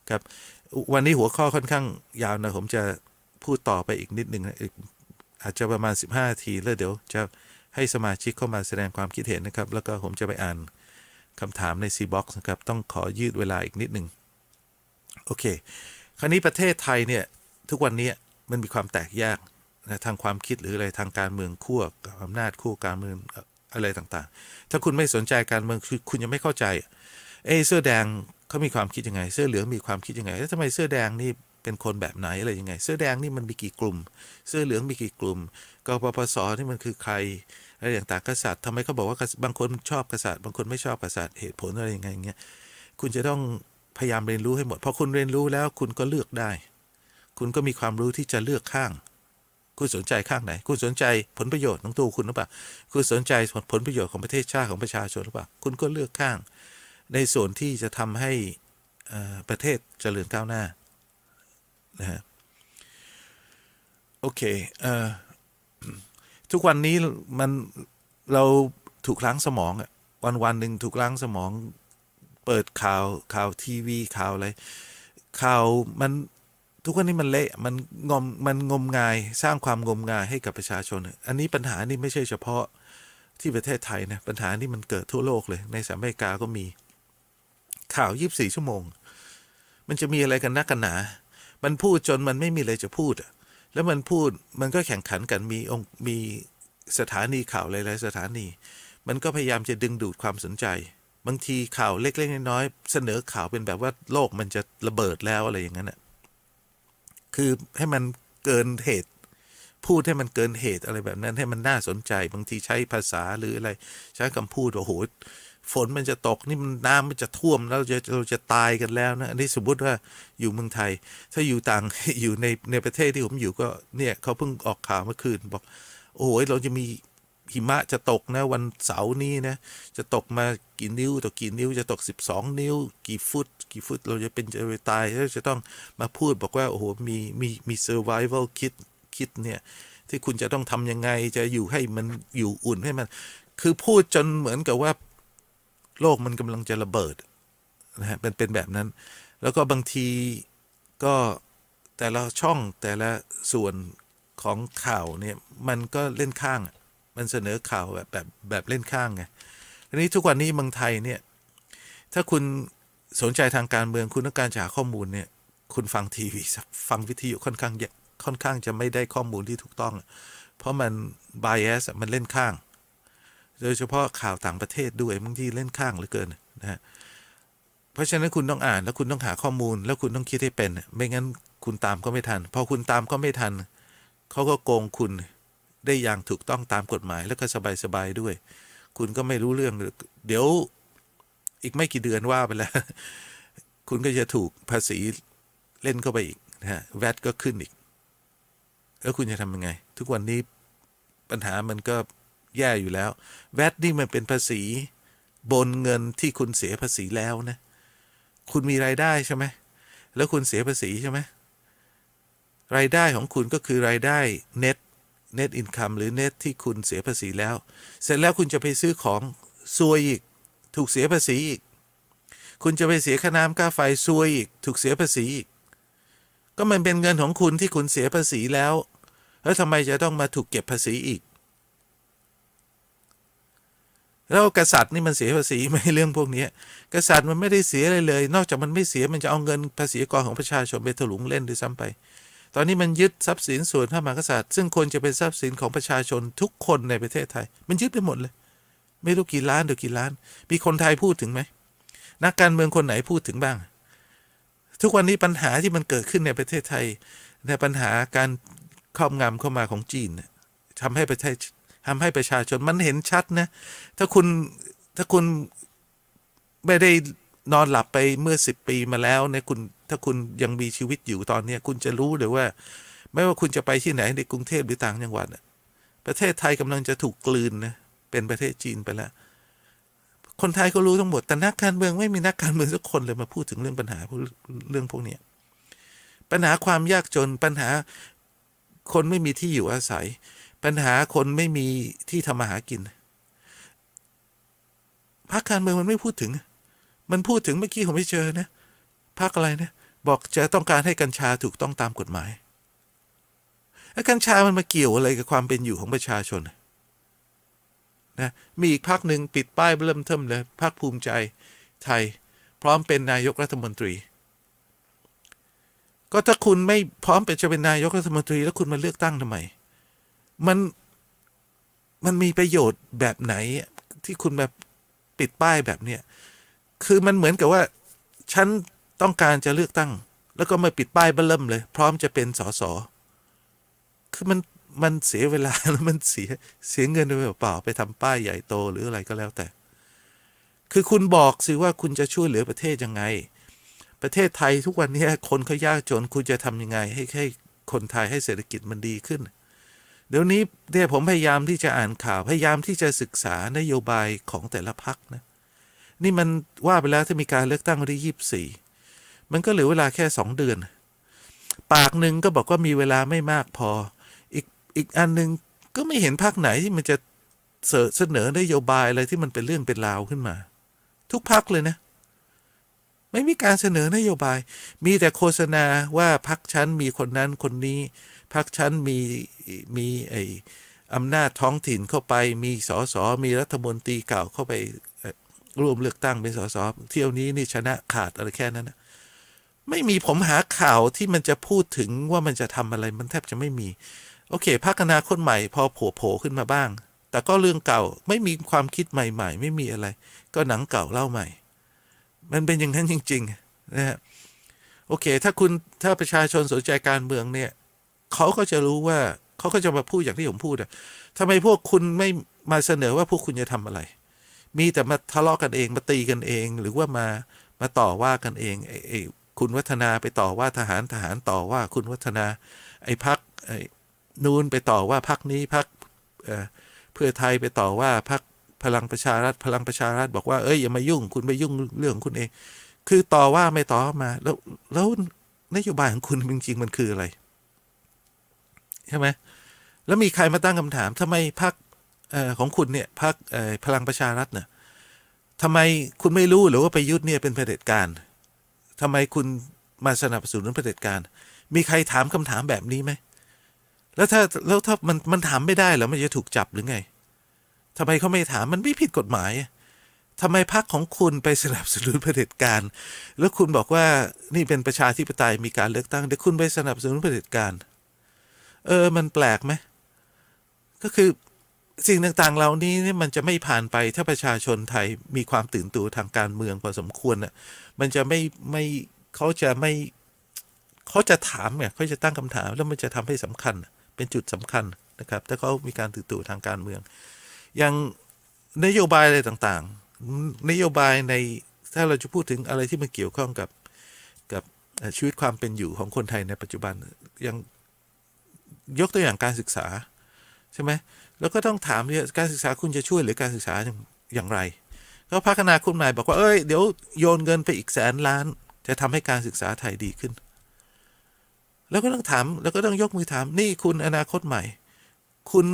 ครับ วันนี้หัวข้อค่อนข้าง ยาวนะ ผมจะพูดต่อไปอีกนิดหนึ่งนะอาจจะประมาณ 15นาทีแล้ว เดี๋ยวจะให้สมาชิกเข้ามาแสดงความคิดเห็นนะครับ แล้วก็ผมจะไปอ่านคำถามใน C-Box นะครับต้องขอยืดเวลาอีกนิดหนึ่งโอเค คราวนี้ประเทศไทยเนี่ยทุกวันนี้มันมีความแตกแยกนะทางความคิดหรืออะไรทางการเมืองคั่วอำนาจคู่การเมืองอะไรต่างๆ ถ้าคุณไม่สนใจการเมืองคือคุณยังไม่เข้าใจเอเสื้อแดงเขามีความคิดยังไงเสื้อเหลืองมีความคิดยังไงแล้วทำไมเสื้อแดงนี่เป็นคนแบบไหนอะไรยังไง เสื้อแดงนี่มันมีกี่กลุ่ม เสื้อเหลืองมีกี่กลุ่มกปปสนี่มันคือใครอะไรอย่างต่างกษัตริย์ทำไมเขาบอกว่าบางคนชอบกษัตริย์บางคนไม่ชอบกษัตริย์เหตุผลอะไรยังไงเงี้ยคุณจะต้องพยายามเรียนรู้ให้หมดพอคุณเรียนรู้แล้วคุณก็เลือกได้ คุณก็มีความรู้ที่จะเลือกข้าง คุณสนใจข้างไหน คุณสนใจผลประโยชน์ของตัวคุณหรือเปล่า คุณสนใจผลประโยชน์ของประเทศชาติของประชาชนหรือเปล่า คุณก็เลือกข้าง ในส่วนที่จะทำให้ประเทศเจริญก้าวหน้านะฮะโอเค เอ่อ ทุกวันนี้มันเราถูกล้างสมองอะวันวันหนึ่งถูกล้างสมอง เปิดข่าวข่าวทีวี ข่าวอะไรข่าวมันทุกวันนี้มันเละมันงมมันงมงาย สร้างความงมงายให้กับประชาชน อันนี้ปัญหานี่ไม่ใช่เฉพาะที่ประเทศไทยนะ ปัญหานี่มันเกิดทั่วโลกเลย ในสหรัฐอเมริกาก็มี ข่าว 24 ชั่วโมง มันจะมีอะไรกันนักกันหนามันพูดจนมันไม่มีอะไรจะพูดอ่ะแล้วมันพูดมันก็แข่งขันกันมีองค์มีสถานีข่าวหลายๆสถานี มันก็พยายามจะดึงดูดความสนใจ บางทีข่าวเล็กๆน้อยๆเสนอข่าวเป็นแบบว่าโลกมันจะระเบิดแล้วอะไรอย่างนั้นอ่ะคือให้มันเกินเหตุ พูดให้มันเกินเหตุอะไรแบบนั้น ให้มันน่าสนใจ บางทีใช้ภาษาหรืออะไรใช้คำพูดโอ้โหฝนมันจะตกนี่มันน้ำมันจะท่วมแล้วจะเราจะตายกันแล้วนะอันนี้สมมติว่าอยู่เมืองไทย ถ้าอยู่ต่างอยู่ในในประเทศที่ผมอยู่ก็เนี่ยเขาเพิ่งออกข่าวเมื่อคืนบอก โอ้ยเราจะมีหิมะจะตกนะ วันเสาร์นี้นะจะตกมากี่นิ้ว ต่อกี่นิ้วจะตก 12 นิ้ว กี่ฟุตกี่ฟุตเราจะเป็นจะตายแล้วจะต้องมาพูดบอกว่า โอ้โหมีมีมี survival คิดคิดเนี่ยที่คุณจะต้องทำยังไงจะอยู่ให้มันอยู่อุ่นให้มัน คือพูดจนเหมือนกับว่าโลก มันกำลังจะระเบิดนะฮะเป็นเป็น แบบนั้น แล้วก็บางทีก็แต่ละช่องแต่ละส่วนของข่าวเนี่ยมันก็เล่นข้าง มันเสนอข่าวแบบแบบแบบเล่นข้างไงทีนี้ทุกวัน นี้เมืองไทยเนี่ยถ้าคุณสนใจทางการเมืองคุณต้องการหาข้อมูล เนี่ยคุณฟังทีวีฟังวิทยุค่อนข้างค่อนข้างจะไม่ได้ข้อมูลที่ถูกต้อง เพราะมันบ i a s มันเล่นข้างโดยเฉพาะข่าวต่างประเทศด้วยบางทีเล่นข้างเหลือเกินนะฮะเพราะฉะนั้นคุณต้องอ่านแล้วคุณต้องหาข้อมูล แล้วคุณต้องคิดให้เป็น ไม่งั้นคุณตามก็ไม่ทัน พอคุณตามก็ไม่ทันเขาก็โกงคุณได้อย่างถูกต้องตามกฎหมายแล้วก็สบายๆด้วย คุณก็ไม่รู้เรื่อง เดี๋ยวอีกไม่กี่เดือนว่าไปแล้ว คุณก็จะถูกภาษีเล่นเข้าไปอีกนะฮะแวดก็ขึ้นอีก แล้วคุณจะทำยังไง ทุกวันนี้ปัญหามันก็แย่อยู่แล้วแวดนี่มันเป็นภาษี บนเงินที่คุณเสียภาษีแล้วนะ คุณมีรายได้ใช่ไหมแล้วคุณเสียภาษีใช่ไหมรายได้ของคุณก็คือรายได้เ็ตเ net income หรือ net ที่คุณเสียภาษีแล้ว เสร็จแล้วคุณจะไปซื้อของซวยอีก ถูกเสียภาษีอีก คุณจะไปเสียค่าน้ำค่าไฟซวยอีก ถูกเสียภาษีอีก ก็มันเป็นเงินของคุณที่คุณเสียภาษีแล้ว แล้วทำไมจะต้องมาถูกเก็บภาษีอีกแล้วกษัตริย์นี่มันเสียภาษีไหมเรื่องพวกนี้กษัตริย์มันไม่ได้เสียอะไรเลย นอกจากมันไม่เสียมันจะเอาเงินภาษีกองของประชาชนไปถลุงเล่นด้วยซ้ำไป ตอนนี้มันยึดทรัพย์สินส่วนพระมหากษัตริย์ ซึ่งควรจะเป็นทรัพย์สินของประชาชนทุกคนในประเทศไทย มันยึดไปหมดเลย ไม่รู้กี่ล้านหรือกี่ล้าน มีคนไทยพูดถึงไหมนักการเมืองคนไหนพูดถึงบ้าง ทุกวันนี้ปัญหาที่มันเกิดขึ้นในประเทศไทย ในปัญหาการครอบงำเข้ามาของจีนทำให้ประเทศทำให้ประชาชนมันเห็นชัดนะ ถ้าคุณ ถ้าคุณไม่ได้นอนหลับไปเมื่อสิบปีมาแล้วในคุณ ถ้าคุณยังมีชีวิตอยู่ตอนเนี้คุณจะรู้เลยว่า ไม่ว่าคุณจะไปที่ไหนในกรุงเทพหรือต่างจังหวัดประเทศไทยกำลังจะถูกกลืนนะ เป็นประเทศจีนไปแล้ว คนไทยก็รู้ทั้งหมดแต่นักการเมือง ไม่มีนักการเมืองสักคนเลยมาพูดถึงเรื่องปัญหาเรื่องพวกนี้ปัญหาความยากจน ปัญหาคนไม่มีที่อยู่อาศัยปัญหาคนไม่มีที่ทำมาหากินพรรคการเมืองมันไม่พูดถึง มันพูดถึงเมื่อกี้ผม ไม่เจอนะพรรคอะไรนะบอก จะ ต้องการให้กัญชาถูกต้องตามกฎหมายแล้วกัญชามันมาเกี่ยวอะไรกับความเป็นอยู่ของประชาชนนะมีอีกพรรคหนึ่งปิดป้ายเริ่มเทิมเลยพรรคภูมิใจไทย พร้อมเป็นนายกรัฐมนตรี ก็ถ้าคุณไม่พร้อมเป็นจะเป็นนายกรัฐมนตรีแล้วคุณมาเลือกตั้งทำไมมันมันมีประโยชน์แบบไหนที่คุณแบบปิดป้ายแบบเนี้ยคือมันเหมือนกับว่า ฉันต้องการจะเลือกตั้ง แล้วก็มาปิดป้ายเบล่มเลย พร้อมจะเป็นสสคือมันมันเสียเวลาแล้วมันเสียเสียเงินไปเปล่าไปทำป้ายใหญ่โตหรืออะไรก็แล้วแต่ คือคุณบอกสิว่าคุณจะช่วยเหลือประเทศยังไง ประเทศไทยทุกวันนี้คนเขายากจนคุณจะทำยังไง ให้ให้คนไทยให้เศรษฐกิจมันดีขึ้นเดี๋ยวนี้เนี่ยผมพยายามที่จะอ่านข่าว พยายามที่จะศึกษานโยบายของแต่ละพักนะ นี่มันว่าไปแล้วถ้ามีการเลือกตั้งวันที่ยี่สิบสี่มันก็เหลือเวลาแค่สองเดือน ปากหนึ่งก็บอกว่ามีเวลาไม่มากพอ อีกอีกอันหนึ่งก็ไม่เห็นพักไหนที่มันจะ เสนอนโยบายอะไรที่มันเป็นเรื่องเป็นราวขึ้นมา ทุกพักเลยนะ ไม่มีการเสนอนโยบาย มีแต่โฆษณาว่าพักชั้นมีคนนั้นคนนี้พรรคชั้นมีมีไออำนาจท้องถิ่นเข้าไป มีสสมีรัฐมนตรีเก่าเข้าไปร่วมเลือกตั้งเป็นสสเที่ยวนี้นี่ชนะขาดอะไรแค่นั้นนะไม่มีผมหาข่าวที่มันจะพูดถึงว่ามันจะทำอะไร มันแทบจะไม่มี โอเคพักอนาคตใหม่พอโผล่โผล่ขึ้นมาบ้าง แต่ก็เรื่องเก่าไม่มีความคิดใหม่ ๆ ไม่มีอะไร ก็หนังเก่า เล่าใหม่ มันเป็นอย่างนั้นจริงๆนะฮะโอเค ถ้าคุณถ้าประชาชนสนใจการเมืองเนี่ยเขาก็จะรู้ว่าเขาก็จะมาพูดอย่างที่ผมพูดอะ ทำไมพวกคุณไม่มาเสนอว่าพวกคุณจะทำอะไร มีแต่มาทะเลาะกันเอง มาตีกันเอง หรือว่ามา มาต่อว่ากันเอง ไอ้คุณวัฒนาไปต่อว่าทหารทหารต่อว่าคุณวัฒนา ไอ้พักไอ้นูนไปต่อว่าพักนี้พักเพื่อไทยไปต่อว่าพักพลังประชารัฐพลังประชารัฐบอกว่าเอ้ยอย่ามายุ่งคุณไปยุ่งเรื่องคุณเอง คือต่อว่าไม่ต่อมา แล้วแล้วนโยบายของคุณจริงๆมันคืออะไรใช่ไหมแล้วมีใครมาตั้งคำถาม ทำไมพรรคของคุณเนี่ยพรรคพลังประชารัฐเนี่ยทำไมคุณไม่รู้ หรือว่าไปยุทธเนี่ยเป็นเผด็จการทำไมคุณมาสนับสนุนเผด็จการ มีใครถามคำถามแบบนี้ไหม แล้วถ้าแล้วถ้ามันมันถามไม่ได้แล้วมันจะถูกจับหรือไง ทำไมเขาไม่ถาม มันไม่ผิดกฎหมาย ทำไมพรรคของคุณไปสนับสนุนเผด็จการ แล้วคุณบอกว่านี่เป็นประชาธิปไตยมีการเลือกตั้งแต่คุณไปสนับสนุนเผด็จการเเออ มันแปลกไหม ก็คือสิ่งต่างๆ เหล่านี้เนี่ยมันจะไม่ผ่านไปถ้าประชาชนไทยมีความตื่นตัวทางการเมืองพอสมควรน่ะมันจะ ไม่ ไม่เขาจะไม่เขาจะถามเนี่ยเขาจะตั้งคำถามแล้วมันจะ ทำให้สำคัญเป็นจุดสำคัญนะครับถ้าเขามีการตื่นตัวทางการเมืองอย่างนโยบายอะไรต่างๆ นโยบายในถ้าเราจะพูดถึงอะไรที่มันเกี่ยวข้องกับกับชีวิตความเป็นอยู่ของคนไทยในปัจจุบันอย่างยกตัวอย่างการศึกษาใช่ไหมแล้วก็ต้องถามเนี่ยการศึกษาคุณจะช่วยหรือการศึกษาอย่างไร ก็พัฒนาคุณหมยบอกว่าเอ้ยเดี๋ยวโยนเงินไปอีกแสนล้าน จะทำให้การศึกษาไทยดีขึ้น แล้วก็ต้องถามแล้วก็ต้องยกมือถามนี่คุณอนาคตใหม่ คุณ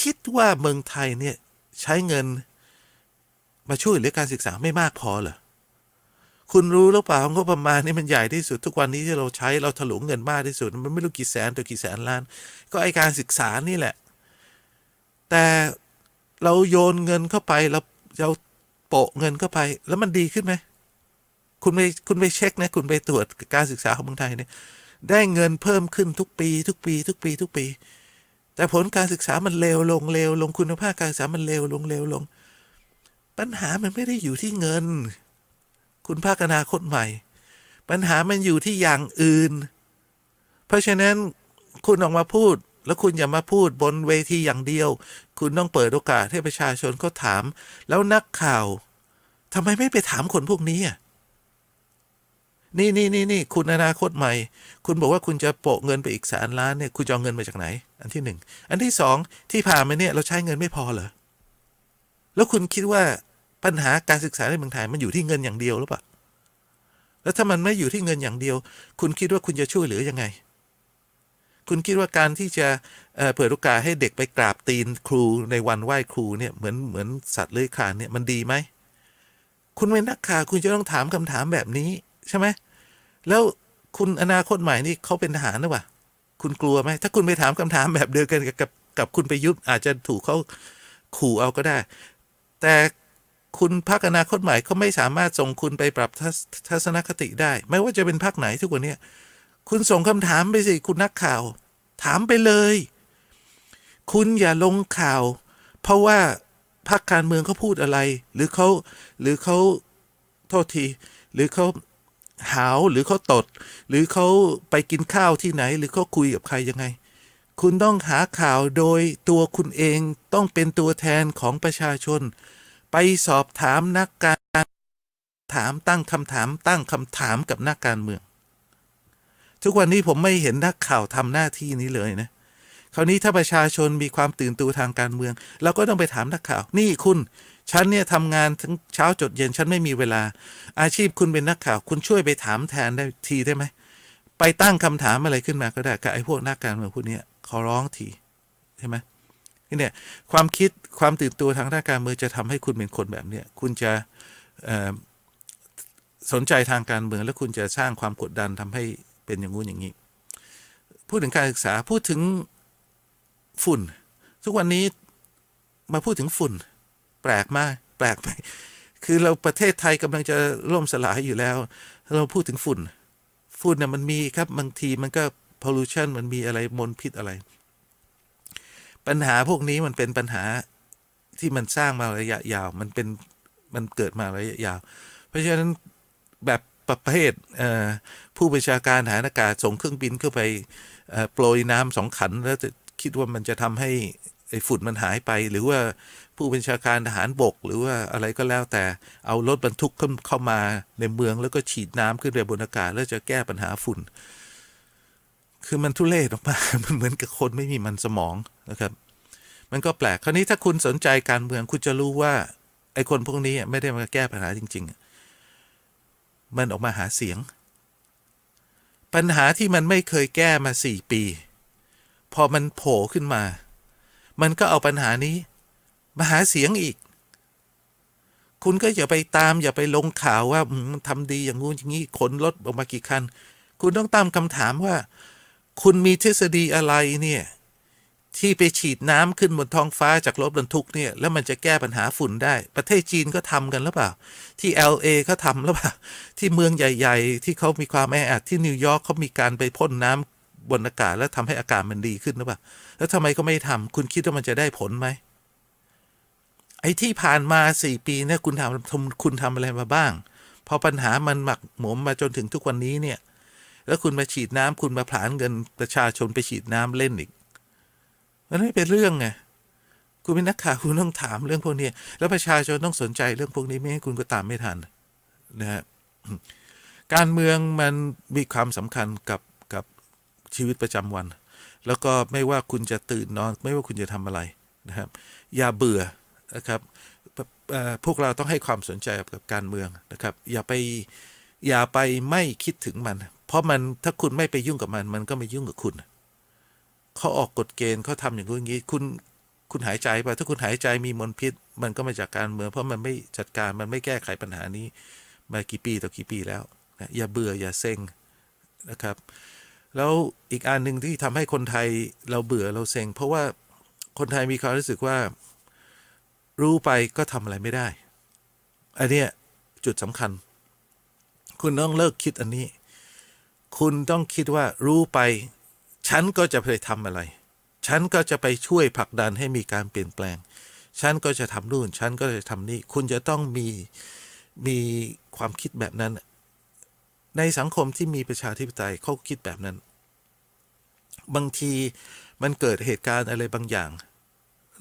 คิดว่าเมืองไทยเนี่ยใช้เงินมาช่วยเหลือการศึกษาไม่มากพอเหรอคุณ รู้หรือเปล่างบประมาณนี่มัน ใหญ่ ที่สุดทุกวัน นี้ที่เรา ใช้ เรา ถลุงเงินมากที่สุด มันไม่ รู้กี่แสนตัวกี่แสนล้าน ก็ ไอการศึกษานี่แหละ แต่เราโยนเงินเข้าไป เราเราโปะเงินเข้าไป แล้วมันดีขึ้นไหม คุณไปคุณไปเช็ค นะ คุณไปตรวจการศึกษาของเมืองไทยเนี่ยได้เงินเพิ่มขึ้นทุกปี ทุกปี ทุกปีทุกปี แต่ผลการศึกษามันเลวลงเลวลงคุณภาพการศึกษามันเลวลงเลวลง ปัญหามันไม่ได้อยู่ที่เงินคุณภาคอนาคตใหม่ ปัญหามันอยู่ที่อย่างอื่น เพราะฉะนั้นคุณออกมาพูด แล้วคุณอย่ามาพูดบนเวทีอย่างเดียว คุณต้องเปิดโอกาสให้ประชาชนเขาถาม แล้วนักข่าวทำไมไม่ไปถามคนพวกนี้อ่ะนี่นี่นี่นี่คุณอนาคตใหม่ คุณบอกว่าคุณจะโปะเงินไปอีกแสนล้านเนี่ย คุณจะเอาเงินมาจากไหน อันที่หนึ่งอันที่สองที่ผ่านมาเนี่ยเราใช้เงินไม่พอเหรอแล้วคุณคิดว่าปัญหาการศึกษาในเมืองไทยมันอยู่ที่เงินอย่างเดียวหรือเปล่า แล้วถ้ามันไม่อยู่ที่เงินอย่างเดียว คุณคิดว่าคุณจะช่วยเหลือยังไง คุณคิดว่าการที่จะเปิดโอกาสให้เด็กไปกราบตีนครูในวันไหว้ครูเนี่ยเหมือนเหมือนสัตว์เลื้อยคลานเนี่ยมันดีไหม คุณเป็นนักข่าวคุณจะต้องถามคำถามแบบนี้ใช่ไหม แล้วคุณอนาคตใหม่นี่เขาเป็นทหารหรือเปล่า คุณกลัวไหมถ้าคุณไปถามคำถามแบบเดียวกันกับกับ คุณไปยุทธอาจจะถูกเขาขู่เอาก็ได้ แต่คุณพักคอนาคตใหม่ก็ไม่สามารถส่งคุณไปปรับทัศนคติได้ ไม่ว่าจะเป็นพักคไหนทุกวันนี้คุณส่งคำถามไปสิคุณนักข่าว ถามไปเลยคุณอย่าลงข่าว เพราะว่าพักคการเมืองเขาพูดอะไร หรือเขาหรือเขาโทษทีหรือเขาหาวหรือเขาตด หรือเขาไปกินข้าวที่ไหน หรือเขาคุยกับใครยังไง คุณต้องหาข่าวโดยตัวคุณเองต้องเป็นตัวแทนของประชาชนไปสอบถามนักการถามตั้งคำถามตั้งคำถามกับนักการเมือง ทุกวันนี้ผมไม่เห็นนักข่าวทำหน้าที่นี้เลยนะคราวนี้ถ้าประชาชนมีความตื่นตัวทางการเมือง เราก็ต้องไปถามนักข่าวนี่คุณ ฉัน เนี่ยทำงานทั้งเช้าจดเย็นฉันไม่มีเวลา อาชีพคุณเป็นนักข่าวคุณช่วยไปถามแทนได้ทีได้ไหมไปตั้งคำถามอะไรขึ้นมาก็ได้กับไอ้พวกนักการเมืองพวกนี้ขอร้องทีใช่ไหมนี่เนี่ยความคิดความตื่นตัวทางด้านการเมืองจะทำให้คุณเป็นคนแบบเนี้ยคุณจะสนใจทางการเมืองและคุณจะสร้างความกดดันทำให้เป็นอย่างงู้นอย่างนี้ พูดถึงการศึกษา พูดถึงฝุ่น ทุกวันนี้มาพูดถึงฝุ่น แปลกมาก แปลกไป คือเราประเทศไทยกำลังจะล่มสลายอยู่แล้ว เราพูดถึงฝุ่น ฝุ่นเนี่ยมันมีครับบางทีมันก็ pollution มันมีอะไรมลพิษอะไร ปัญหาพวกนี้มันเป็นปัญหาที่มันสร้างมาระยะยาว มันเป็น มันเกิดมาระยะยาว เพราะฉะนั้นแบบประเภทผู้ประชาการฐานอากาศ ส่งเครื่องบินเข้าไปโปรยน้ำสองขันแล้วจะคิดว่ามันจะทำให้ฝุ่นมันหายไป หรือว่าผู้บัญชาการทหารบกหรือว่าอะไรก็แล้วแต่เอารถบรรทุกเข้ามาในเมืองแล้วก็ฉีดน้ำขึ้นไปบนอากาศแล้วจะแก้ปัญหาฝุ่น คือมันทุเรศออกมามันเหมือนกับคนไม่มีมันสมองนะครับมันก็แปลก คราวนี้ถ้าคุณสนใจการเมือง คุณจะรู้ว่า ไอ้คนพวกนี้ไม่ได้มาแก้ปัญหาจริงๆ มันออกมาหาเสียง ปัญหาที่มันไม่เคยแก้มาสี่ปี พอมันโผล่ขึ้นมา มันก็เอาปัญหานี้ มาหาเสียงอีก คุณก็อย่าไปตาม อย่าไปลงข่าวว่ามันทำดีอย่างงู้นอย่างนี้ ขนรถออกมากี่คัน คุณต้องตามคำถามว่า คุณมีทฤษฎีอะไรเนี่ยที่ไปฉีดน้ำขึ้นบนท้องฟ้าจากรถบรรทุกเนี่ยแล้วมันจะแก้ปัญหาฝุ่นได้ ประเทศจีนก็ทำกันหรือเปล่า ที่ LA เอเขาทำหรือเปล่า ที่เมืองใหญ่ ๆ ที่เขามีความแออัดที่นิวยอร์กเขามีการไปพ่นน้ำบนอากาศแล้วทำให้อากาศมันดีขึ้นหรือเปล่าแล้วทำไมก็ไม่ทำ คุณคิดว่ามันจะได้ผลไหมไอ้ ที่ ผ่านมาสี่ปีเนี่ยคุณทำคุณทำอะไรมาบ้างพอปัญหามันหมักหมมมาจนถึงทุกวันนี้เนี่ยแล้วคุณมาฉีดน้ำคุณมาผลาญเงินประชาชนไปฉีดน้ำเล่นอีกมันไม่เป็นเรื่องไงคุณเป็นนักข่าวคุณต้องถามเรื่องพวกนี้ แล้วประชาชนต้องสนใจเรื่องพวกนี้ไม่ให้คุณก็ตามไม่ทันนะฮะการเมืองมันมีความสำคัญกับกับชีวิตประจำวัน แล้วก็ไม่ว่าคุณจะตื่นนอนไม่ว่าคุณจะทำอะไรนะครับ อย่าเบื่อนะครับ พวกเราต้องให้ความสนใจกับการเมืองนะครับ อย่าไปอย่าไปไม่คิดถึงมัน เพราะมันถ้าคุณไม่ไปยุ่งกับมัน มันก็ไม่ยุ่งกับคุณเขาออกกฎเกณฑ์เขาทาอย่างนู้นอย่างนี้คุณคุณหายใจไปถ้าคุณหายใจมีมลพิษ มันก็มาจากการ เมืองเพราะมันไม่จัดการมันไม่แก้ไขปัญหานี้มากี่ปีต่อกี่ปี แล้วนะอย่าเบื่ออย่าเซ็งนะครับแล้วอีกอันหนึ่งที่ทำให้คนไทยเราเบื่อเราเซ็งเพราะว่าคนไทยมีความรู้สึกว่า รู้ไปก็ทำอะไรไม่ได้ อันนี้จุดสำคัญ คุณต้องเลิกคิดอันนี้ คุณต้องคิดว่ารู้ไปฉันก็จะไปทำอะไร ฉันก็จะไปช่วยผลักดันให้มีการเปลี่ยนแปลง ฉันก็จะทำนู่น ฉันก็จะทำนี่ คุณจะต้องมี มีความคิดแบบนั้น ในสังคมที่มีประชาธิปไตยเขาคิดแบบนั้น บางทีมันเกิดเหตุการณ์อะไรบางอย่าง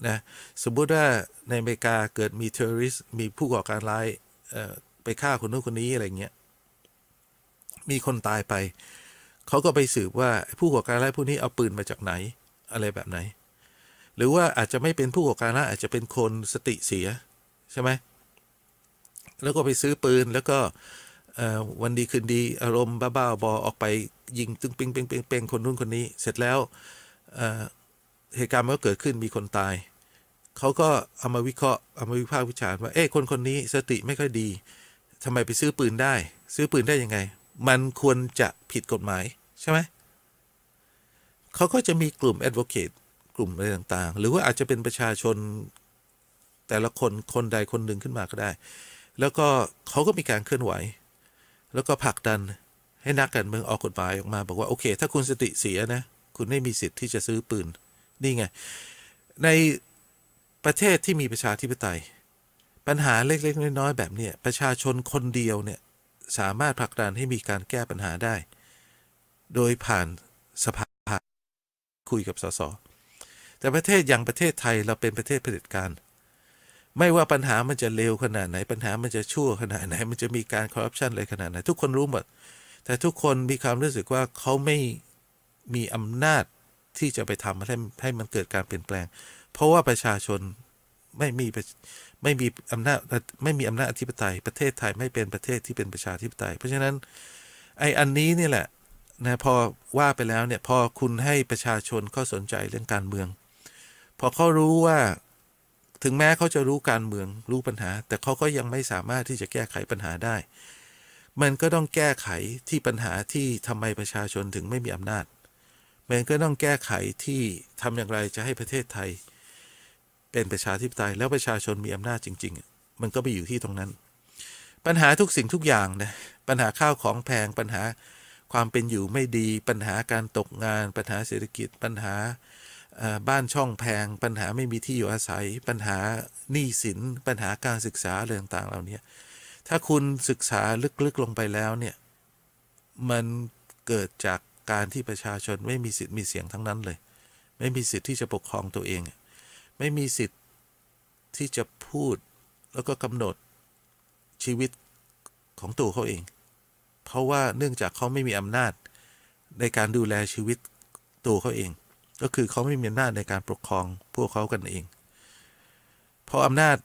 นะ สมมุติว่าในอเมริกาเกิดมีเทอร์ริสมีผู้ก่อการร้ายไปฆ่าคนนู้นคนนี้อะไรเงี้ย มีคนตายไปเขาก็ไปสืบว่าผู้ก่อการร้ายผู้นี้เอาปืนมาจากไหนอะไรแบบไหน หรือว่าอาจจะไม่เป็นผู้ก่อการร้ายอาจจะเป็นคนสติเสีย ใช่ไหมแล้วก็ไปซื้อปืน แล้วก็วันดีคืนดี อารมณ์บ้าบาบอออกไป ยิงตึงปิงเปงเปงเปงคนนู้นคนนี้ เสร็จแล้วเหตุการณ์มันก็เกิดขึ้นมีคนตายเขาก็เอามาวิเคราะห์เอามาวิพากษ์วิจารณ์ว่าเอ๊ะคนคนนี้สติไม่ค่อยดี ทำไมไปซื้อปืนได้ ซื้อปืนได้ยังไง มันควรจะผิดกฎหมายใช่ไหม เขาก็จะมีกลุ่มแอดโวเกตกลุ่มอะไรต่างๆ หรือว่าอาจจะเป็นประชาชนแต่ละคนคนใดคนหนึ่งขึ้นมาก็ได้ แล้วก็เขาก็มีการเคลื่อนไหว แล้วก็ผลักดันให้นักการเมืองออกกฎหมายออกมา บอกว่าโอเคถ้าคุณสติเสียนะ คุณไม่มีสิทธิ์ที่จะซื้อปืน นี่ไง ในประเทศที่มีประชาธิปไตย ปัญหาเล็กๆน้อยๆแบบนี้ประชาชนคนเดียวเนี่ย สามารถผลักดันให้มีการแก้ปัญหาได้โดยผ่านสภาคุยกับสส แต่ประเทศอย่างประเทศไทยเราเป็นประเทศเผด็จการ ไม่ว่าปัญหามันจะเลวขนาดไหน ปัญหามันจะชั่วขนาดไหน มันจะมีการคอร์รัปชันอะไรขนาดไหน ทุกคนรู้หมด แต่ทุกคนมีความรู้สึกว่าเขาไม่มีอำนาจที่จะไปทำให้ให้มันเกิดการเปลี่ยนแปลง เพราะว่าประชาชนไม่มีไม่มีอำนาจไม่มีอำนาจอธิปไตย ประเทศไทยไม่เป็นประเทศที่เป็นประชาธิปไตย เพราะฉะนั้นไอ้อันนี้นี่แหละนะพอว่าไปแล้ว เนี่ย พอคุณให้ประชาชนเขาสนใจเรื่องการเมือง พอเขารู้ว่า ถึงแม้เขาจะ รู้การเมืองรู้ปัญหา แต่เขาก็ยังไม่สามารถที่จะแก้ไขปัญหาได้ มันก็ต้องแก้ไขที่ปัญหาที่ทำไมประชาชนถึงไม่มีอำนาจ มันก็ต้องแก้ไขที่ทำอย่างไรจะให้ประเทศไทย เป็นประชาธิปไตยแล้วประชาชนมีอำนาจจริง ๆ มันก็ไปอยู่ที่ตรงนั้น ปัญหาทุกสิ่งทุกอย่างนะปัญหาข้าวของแพงปัญหาความเป็นอยู่ไม่ดีปัญหาการตกงานปัญหาเศรษฐกิจปัญหาบ้านช่องแพงปัญหาไม่มีที่อยู่อาศัย ปัญหาหนี้สินปัญหาการศึกษาเรื่องต่างเหล่านี้ถ้าคุณศึกษาลึกๆลงไปแล้วเนี่ยมันเกิดจากการที่ประชาชนไม่มีสิทธิ์มีเสียงทั้งนั้นเลย ไม่มีสิทธิ์ที่จะปกครองตัวเอง ไม่มีสิทธิ์ที่จะพูดแล้วก็กำหนดชีวิตของตัวเขาเองเพราะว่าเนื่องจากเขาไม่มีอำนาจในการดูแลชีวิตตัวเขาเอง ก็คือเขาไม่มีอำนาจในการปกครองพวกเขากันเองเพราะอำนาจ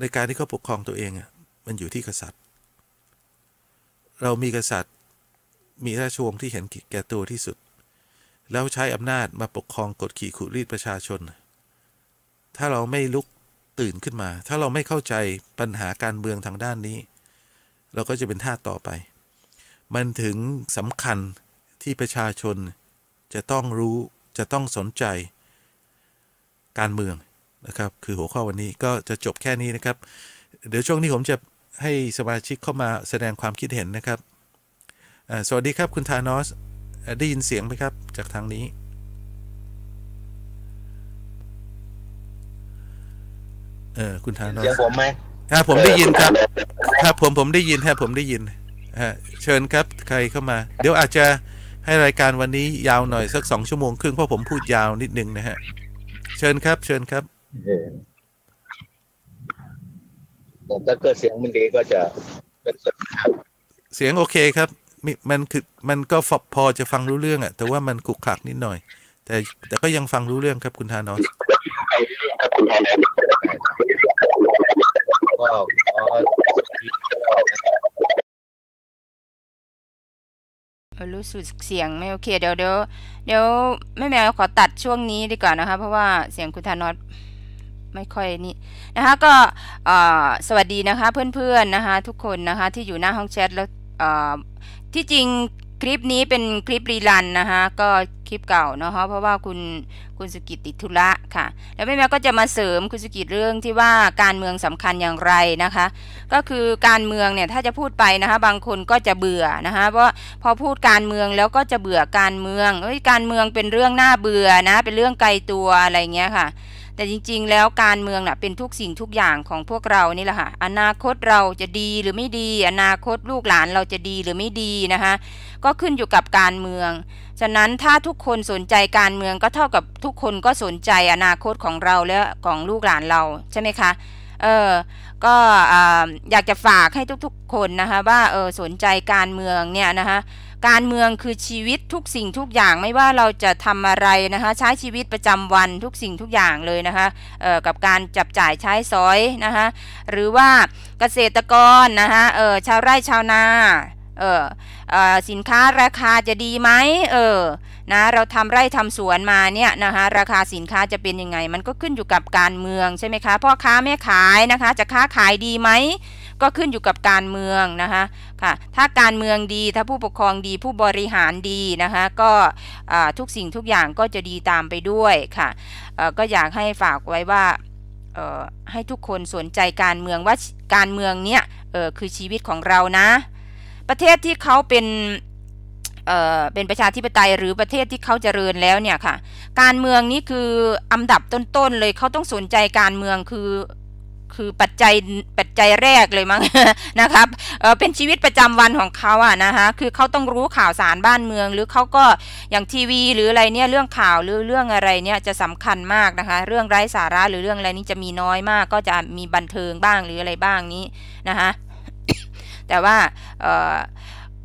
ในการที่เขาปกครองตัวเองมันอยู่ที่กษัตริย์ เรามีกษัตริย์ มีราชวงศ์ที่เห็นแก่ตัวที่สุด แล้วใช้อำนาจมาปกครองกดขี่ขูดรีดประชาชน ถ้าเราไม่ลุกตื่นขึ้นมา ถ้าเราไม่เข้าใจปัญหาการเมืองทางด้านนี้เราก็จะเป็นท่าต่อไป มันถึงสำคัญที่ประชาชนจะต้องรู้จะต้องสนใจการเมืองนะครับ คือหัวข้อวันนี้ก็จะจบแค่นี้นะครับ เดี๋ยว ช่วง นี้ ผมจะให้สมาชิกเข้ามาแสดงความคิดเห็นนะครับสวัสดีครับคุณ ธานอสได้ยินเสียงไหมครับ จาก ทางนี้เออคุณธานอสเสียงผมไหมถ้าผมได้ยินครับครับผมผมได้ยินครับผมได้ยิน ฮะ เชิญครับใครเข้ามา เดี๋ยวอาจจะให้รายการวันนี้ยาวหน่อยสักสองชั่วโมงครึ่งเพราะผมพูดยาวนิดนึงนะฮะเชิญครับ เชิญครับผมถ้าเกิดเสียงมันดีก็จะเสียงโอเคครับมันคือ มันก็พอจะฟังรู้เรื่องอะแต่ว่ามันขุกขักนิดหน่อย แต่ แต่ก็ยังฟังรู้เรื่องครับคุณธานอสก็รู้สึกเสียงไม่โอเคเดี๋ยวเดี๋ยวเดี๋ยวแม่แมวขอตัดช่วงนี้ดีกว่านะคะ เพราะว่าเสียงคุณธนอตไม่ค่อยนี่นะคะก็สวัสดีนะคะเพื่อนๆนะคะทุกคนนะคะที่อยู่หน้าห้องแชทแล้วที่จริงคลิปนี้เป็นคลิปรีลันนะคะก็คลิปเก่าเนาะเพราะว่าคุณคุณสุกิตติดธุระค่ะ แล้วแม่แม่ก็จะมาเสริมคุณสุกิตเรื่องที่ว่าการเมืองสำคัญอย่างไรนะคะ ก็คือการเมืองเนี่ยถ้าจะพูดไปนะคะ บางคนก็จะเบื่อนะคะเพราะพอพูดการเมืองแล้วก็จะเบื่อการเมืองเฮ้ยการเมืองเป็นเรื่องน่าเบื่อนะเป็นเรื่องไกลตัวอะไรเงี้ยค่ะแต่จริงๆ แล้วการเมืองนะ่ะเป็นทุกสิ่งทุกอย่างของพวกเรา นี่แหละค่ะอนาคตเราจะดีหรือไม่ดี อนาคตลูกหลานเราจะดีหรือไม่ดีนะคะ ก็ขึ้นอยู่กับการเมือง ฉะนั้นถ้าทุกคนสนใจการเมืองก็เท่ากับทุกคนก็สนใจอนาคตของเราและของลูกหลานเรา ใช่ไหมคะ เออ ก็อยากจะฝากให้ทุก ๆ คน นะคะว่าเออสนใจการเมืองเนี่ยนะคะการเมืองคือชีวิตทุกสิ่งทุกอย่างไม่ว่าเราจะทำอะไรนะคะใช้ชีวิตประจำวันทุกสิ่งทุกอย่างเลยนะคะกับการจับจ่ายใช้สอยนะคะหรือว่าเกษตรกรนะคะชาวไร่ชาวนาเออสินค้าราคาจะดีไหมเออนะเราทำไร่ทำสวนมาเนี่ยนะคะราคาสินค้าจะเป็นยังไง มันก็ขึ้นอยู่กับการเมืองใช่ไหมคะพ่อค้าแม่ขายนะคะจะค้าขายดีไหมก็ขึ้นอยู่กับการเมืองนะคะค่ะ ถ้าการเมืองดี ถ้าผู้ปกครองดี ผู้บริหารดีนะคะก็ทุกสิ่งทุกอย่างก็จะดีตามไปด้วยค่ะก็อยากให้ฝากไว้ว่าให้ทุกคนสนใจการเมืองว่าการเมืองเนี้ยคือชีวิตของเรานะ ประเทศที่เขาเป็นเป็นประชาธิปไตยหรือประเทศที่เขาเจริญแล้วเนี่ยค่ะ การเมืองนี่คืออันดับต้นๆเลยเขาต้องสนใจการเมืองคือคือปัจจัย ปัจจัยแรกเลยมั้งนะครับเเป็นชีวิตประจำวันของเขาอะนะคะคือเขาต้องรู้ข่าวสารบ้านเมือง หรือเขาก็อย่างทีวีหรืออะไรเนี่ย เรื่องข่าวหรือเรื่องอะไรเนี่ยจะสำคัญมากนะคะ เรื่องไร้สาระหรือเรื่องอะไรนี้จะมีน้อยมาก ก็จะมีบันเทิงบ้างหรืออะไรบ้างนี้นะคะแต่ว่าเ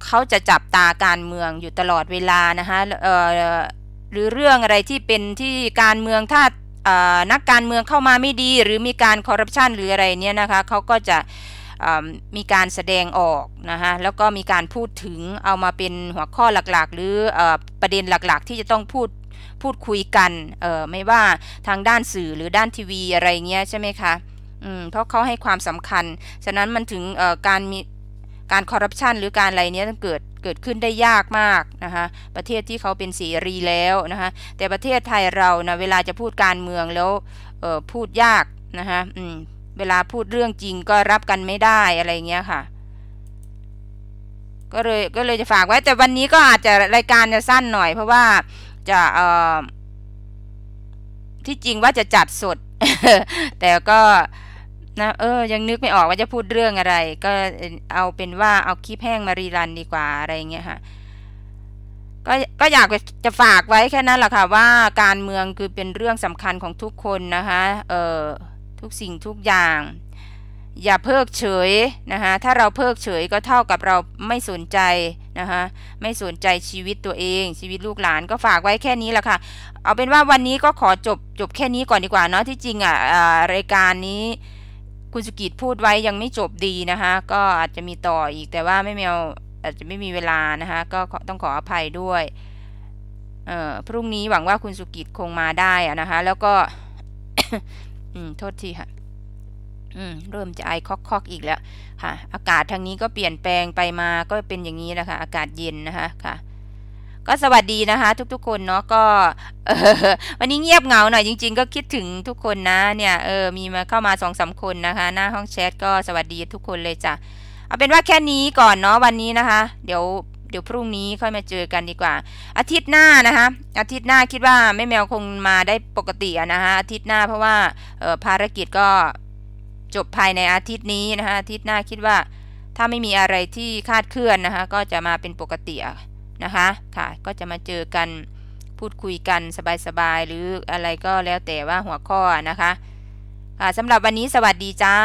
เขาจะจับตาการเมืองอยู่ตลอดเวลานะคะหรือเรื่องอะไรที่เป็นที่การเมืองถ้านักการเมืองเข้ามาไม่ดีหรือมีการคอร์รัปชันหรืออะไรเนี่ยนะคะเขาก็จะมีการแสดงออกนะคะแล้วก็มีการพูดถึงเอามาเป็นหัวข้อหลักๆ หรืออประเด็นหลักๆ ที่จะต้องพูดพูดคุยกันไม่ว่าทางด้านสื่อหรือด้านทีวีอะไรเงี้ยใช่ไหมคะเพราะเขาให้ความสำคัญ ฉะนั้นมันถึงการมีการคอร์รัปชันหรือการอะไรเนี้ยเกิดเกิดขึ้นได้ยากมากนะคะประเทศที่เขาเป็นสีรีแล้วนะคะแต่ประเทศไทยเรานะ เวลาจะพูดการเมืองแล้วพูดยากนะคะเวลาพูดเรื่องจริงก็รับกันไม่ได้อะไรเงี้ยค่ะ ก็เลยก็เลยจะฝากไว้ แต่วันนี้ก็อาจจะรายการจะสั้นหน่อยเพราะว่าจะ เออที่จริงว่าจะจัดสด แต่ก็นะเออยังนึกไม่ออกว่าจะพูดเรื่องอะไร ก็เอาเป็นว่าเอาคลิปแห้งมารีรันดีกว่าอะไรเงี้ยค่ะก็ก็อยากจะฝากไว้แค่นั้นแหละค่ะ ว่าการเมืองคือเป็นเรื่องสำคัญของทุกคนนะคะเออทุกสิ่งทุกอย่าง อย่าเพิกเฉยนะคะถ้าเราเพิกเฉยก็เท่ากับเราไม่สนใจนะคะไม่สนใจชีวิตตัวเอง ชีวิตลูกหลานก็ฝากไว้แค่นี้แหละค่ะเอาเป็นว่าวันนี้ก็ขอจบจบแค่นี้ก่อนดีกว่าเนาะที่จริงอ่ะรายการนี้คุณสุกิจพูดไว้ยังไม่จบดีนะคะก็อาจจะมีต่ออีกแต่ว่าไม่มีเอาอาจจะไม่มีเวลานะคะก็ต้องขออภัยด้วยเออพรุ่งนี้หวังว่าคุณสุกิจคงมาได้อะนะคะแล้วก็อืมโทษทีค่ะอืมเริ่มจะไอคอกคอกอีกแล้ว ค่ะ อากาศทางนี้ก็เปลี่ยนแปลงไปมา ก็เป็นอย่างนี้แหละค่ะอากาศเย็นนะคะค่ะก็สวัสดีนะคะทุกๆ คนเนาะก็วันนี้เงียบเหงาหน่อยจริงๆก็คิดถึงทุกคนนะเนี่ยเออมีมาเข้ามาสองสาคนนะคะหน้าห้องแชทก็สวัสดีทุกคนเลยจ้ะเอาเป็นว่าแค่นี้ก่อนเนาะวันนี้นะคะ เดี๋ยวเดี๋ยวพรุ่งนี้ค่อยมาเจอกันดีกว่า อาทิตย์หน้านะคะอาทิตย์หน้าคิดว่าแม่แมวคงมาได้ปกตินะคะอาทิตย์หน้าเพราะว่าภารกิจก็จบภายในอาทิตย์นี้นะคะอาทิตย์หน้าคิดว่า ถ้าไม่มีอะไรที่คาดเคลื่อนนะคะก็จะมาเป็นปกติอะนะคะค่ะก็จะมาเจอกันพูดคุยกันสบายๆหรืออะไรก็แล้วแต่ว่าหัวข้อนะคะะสำหรับวันนี้สวัสดีจ้า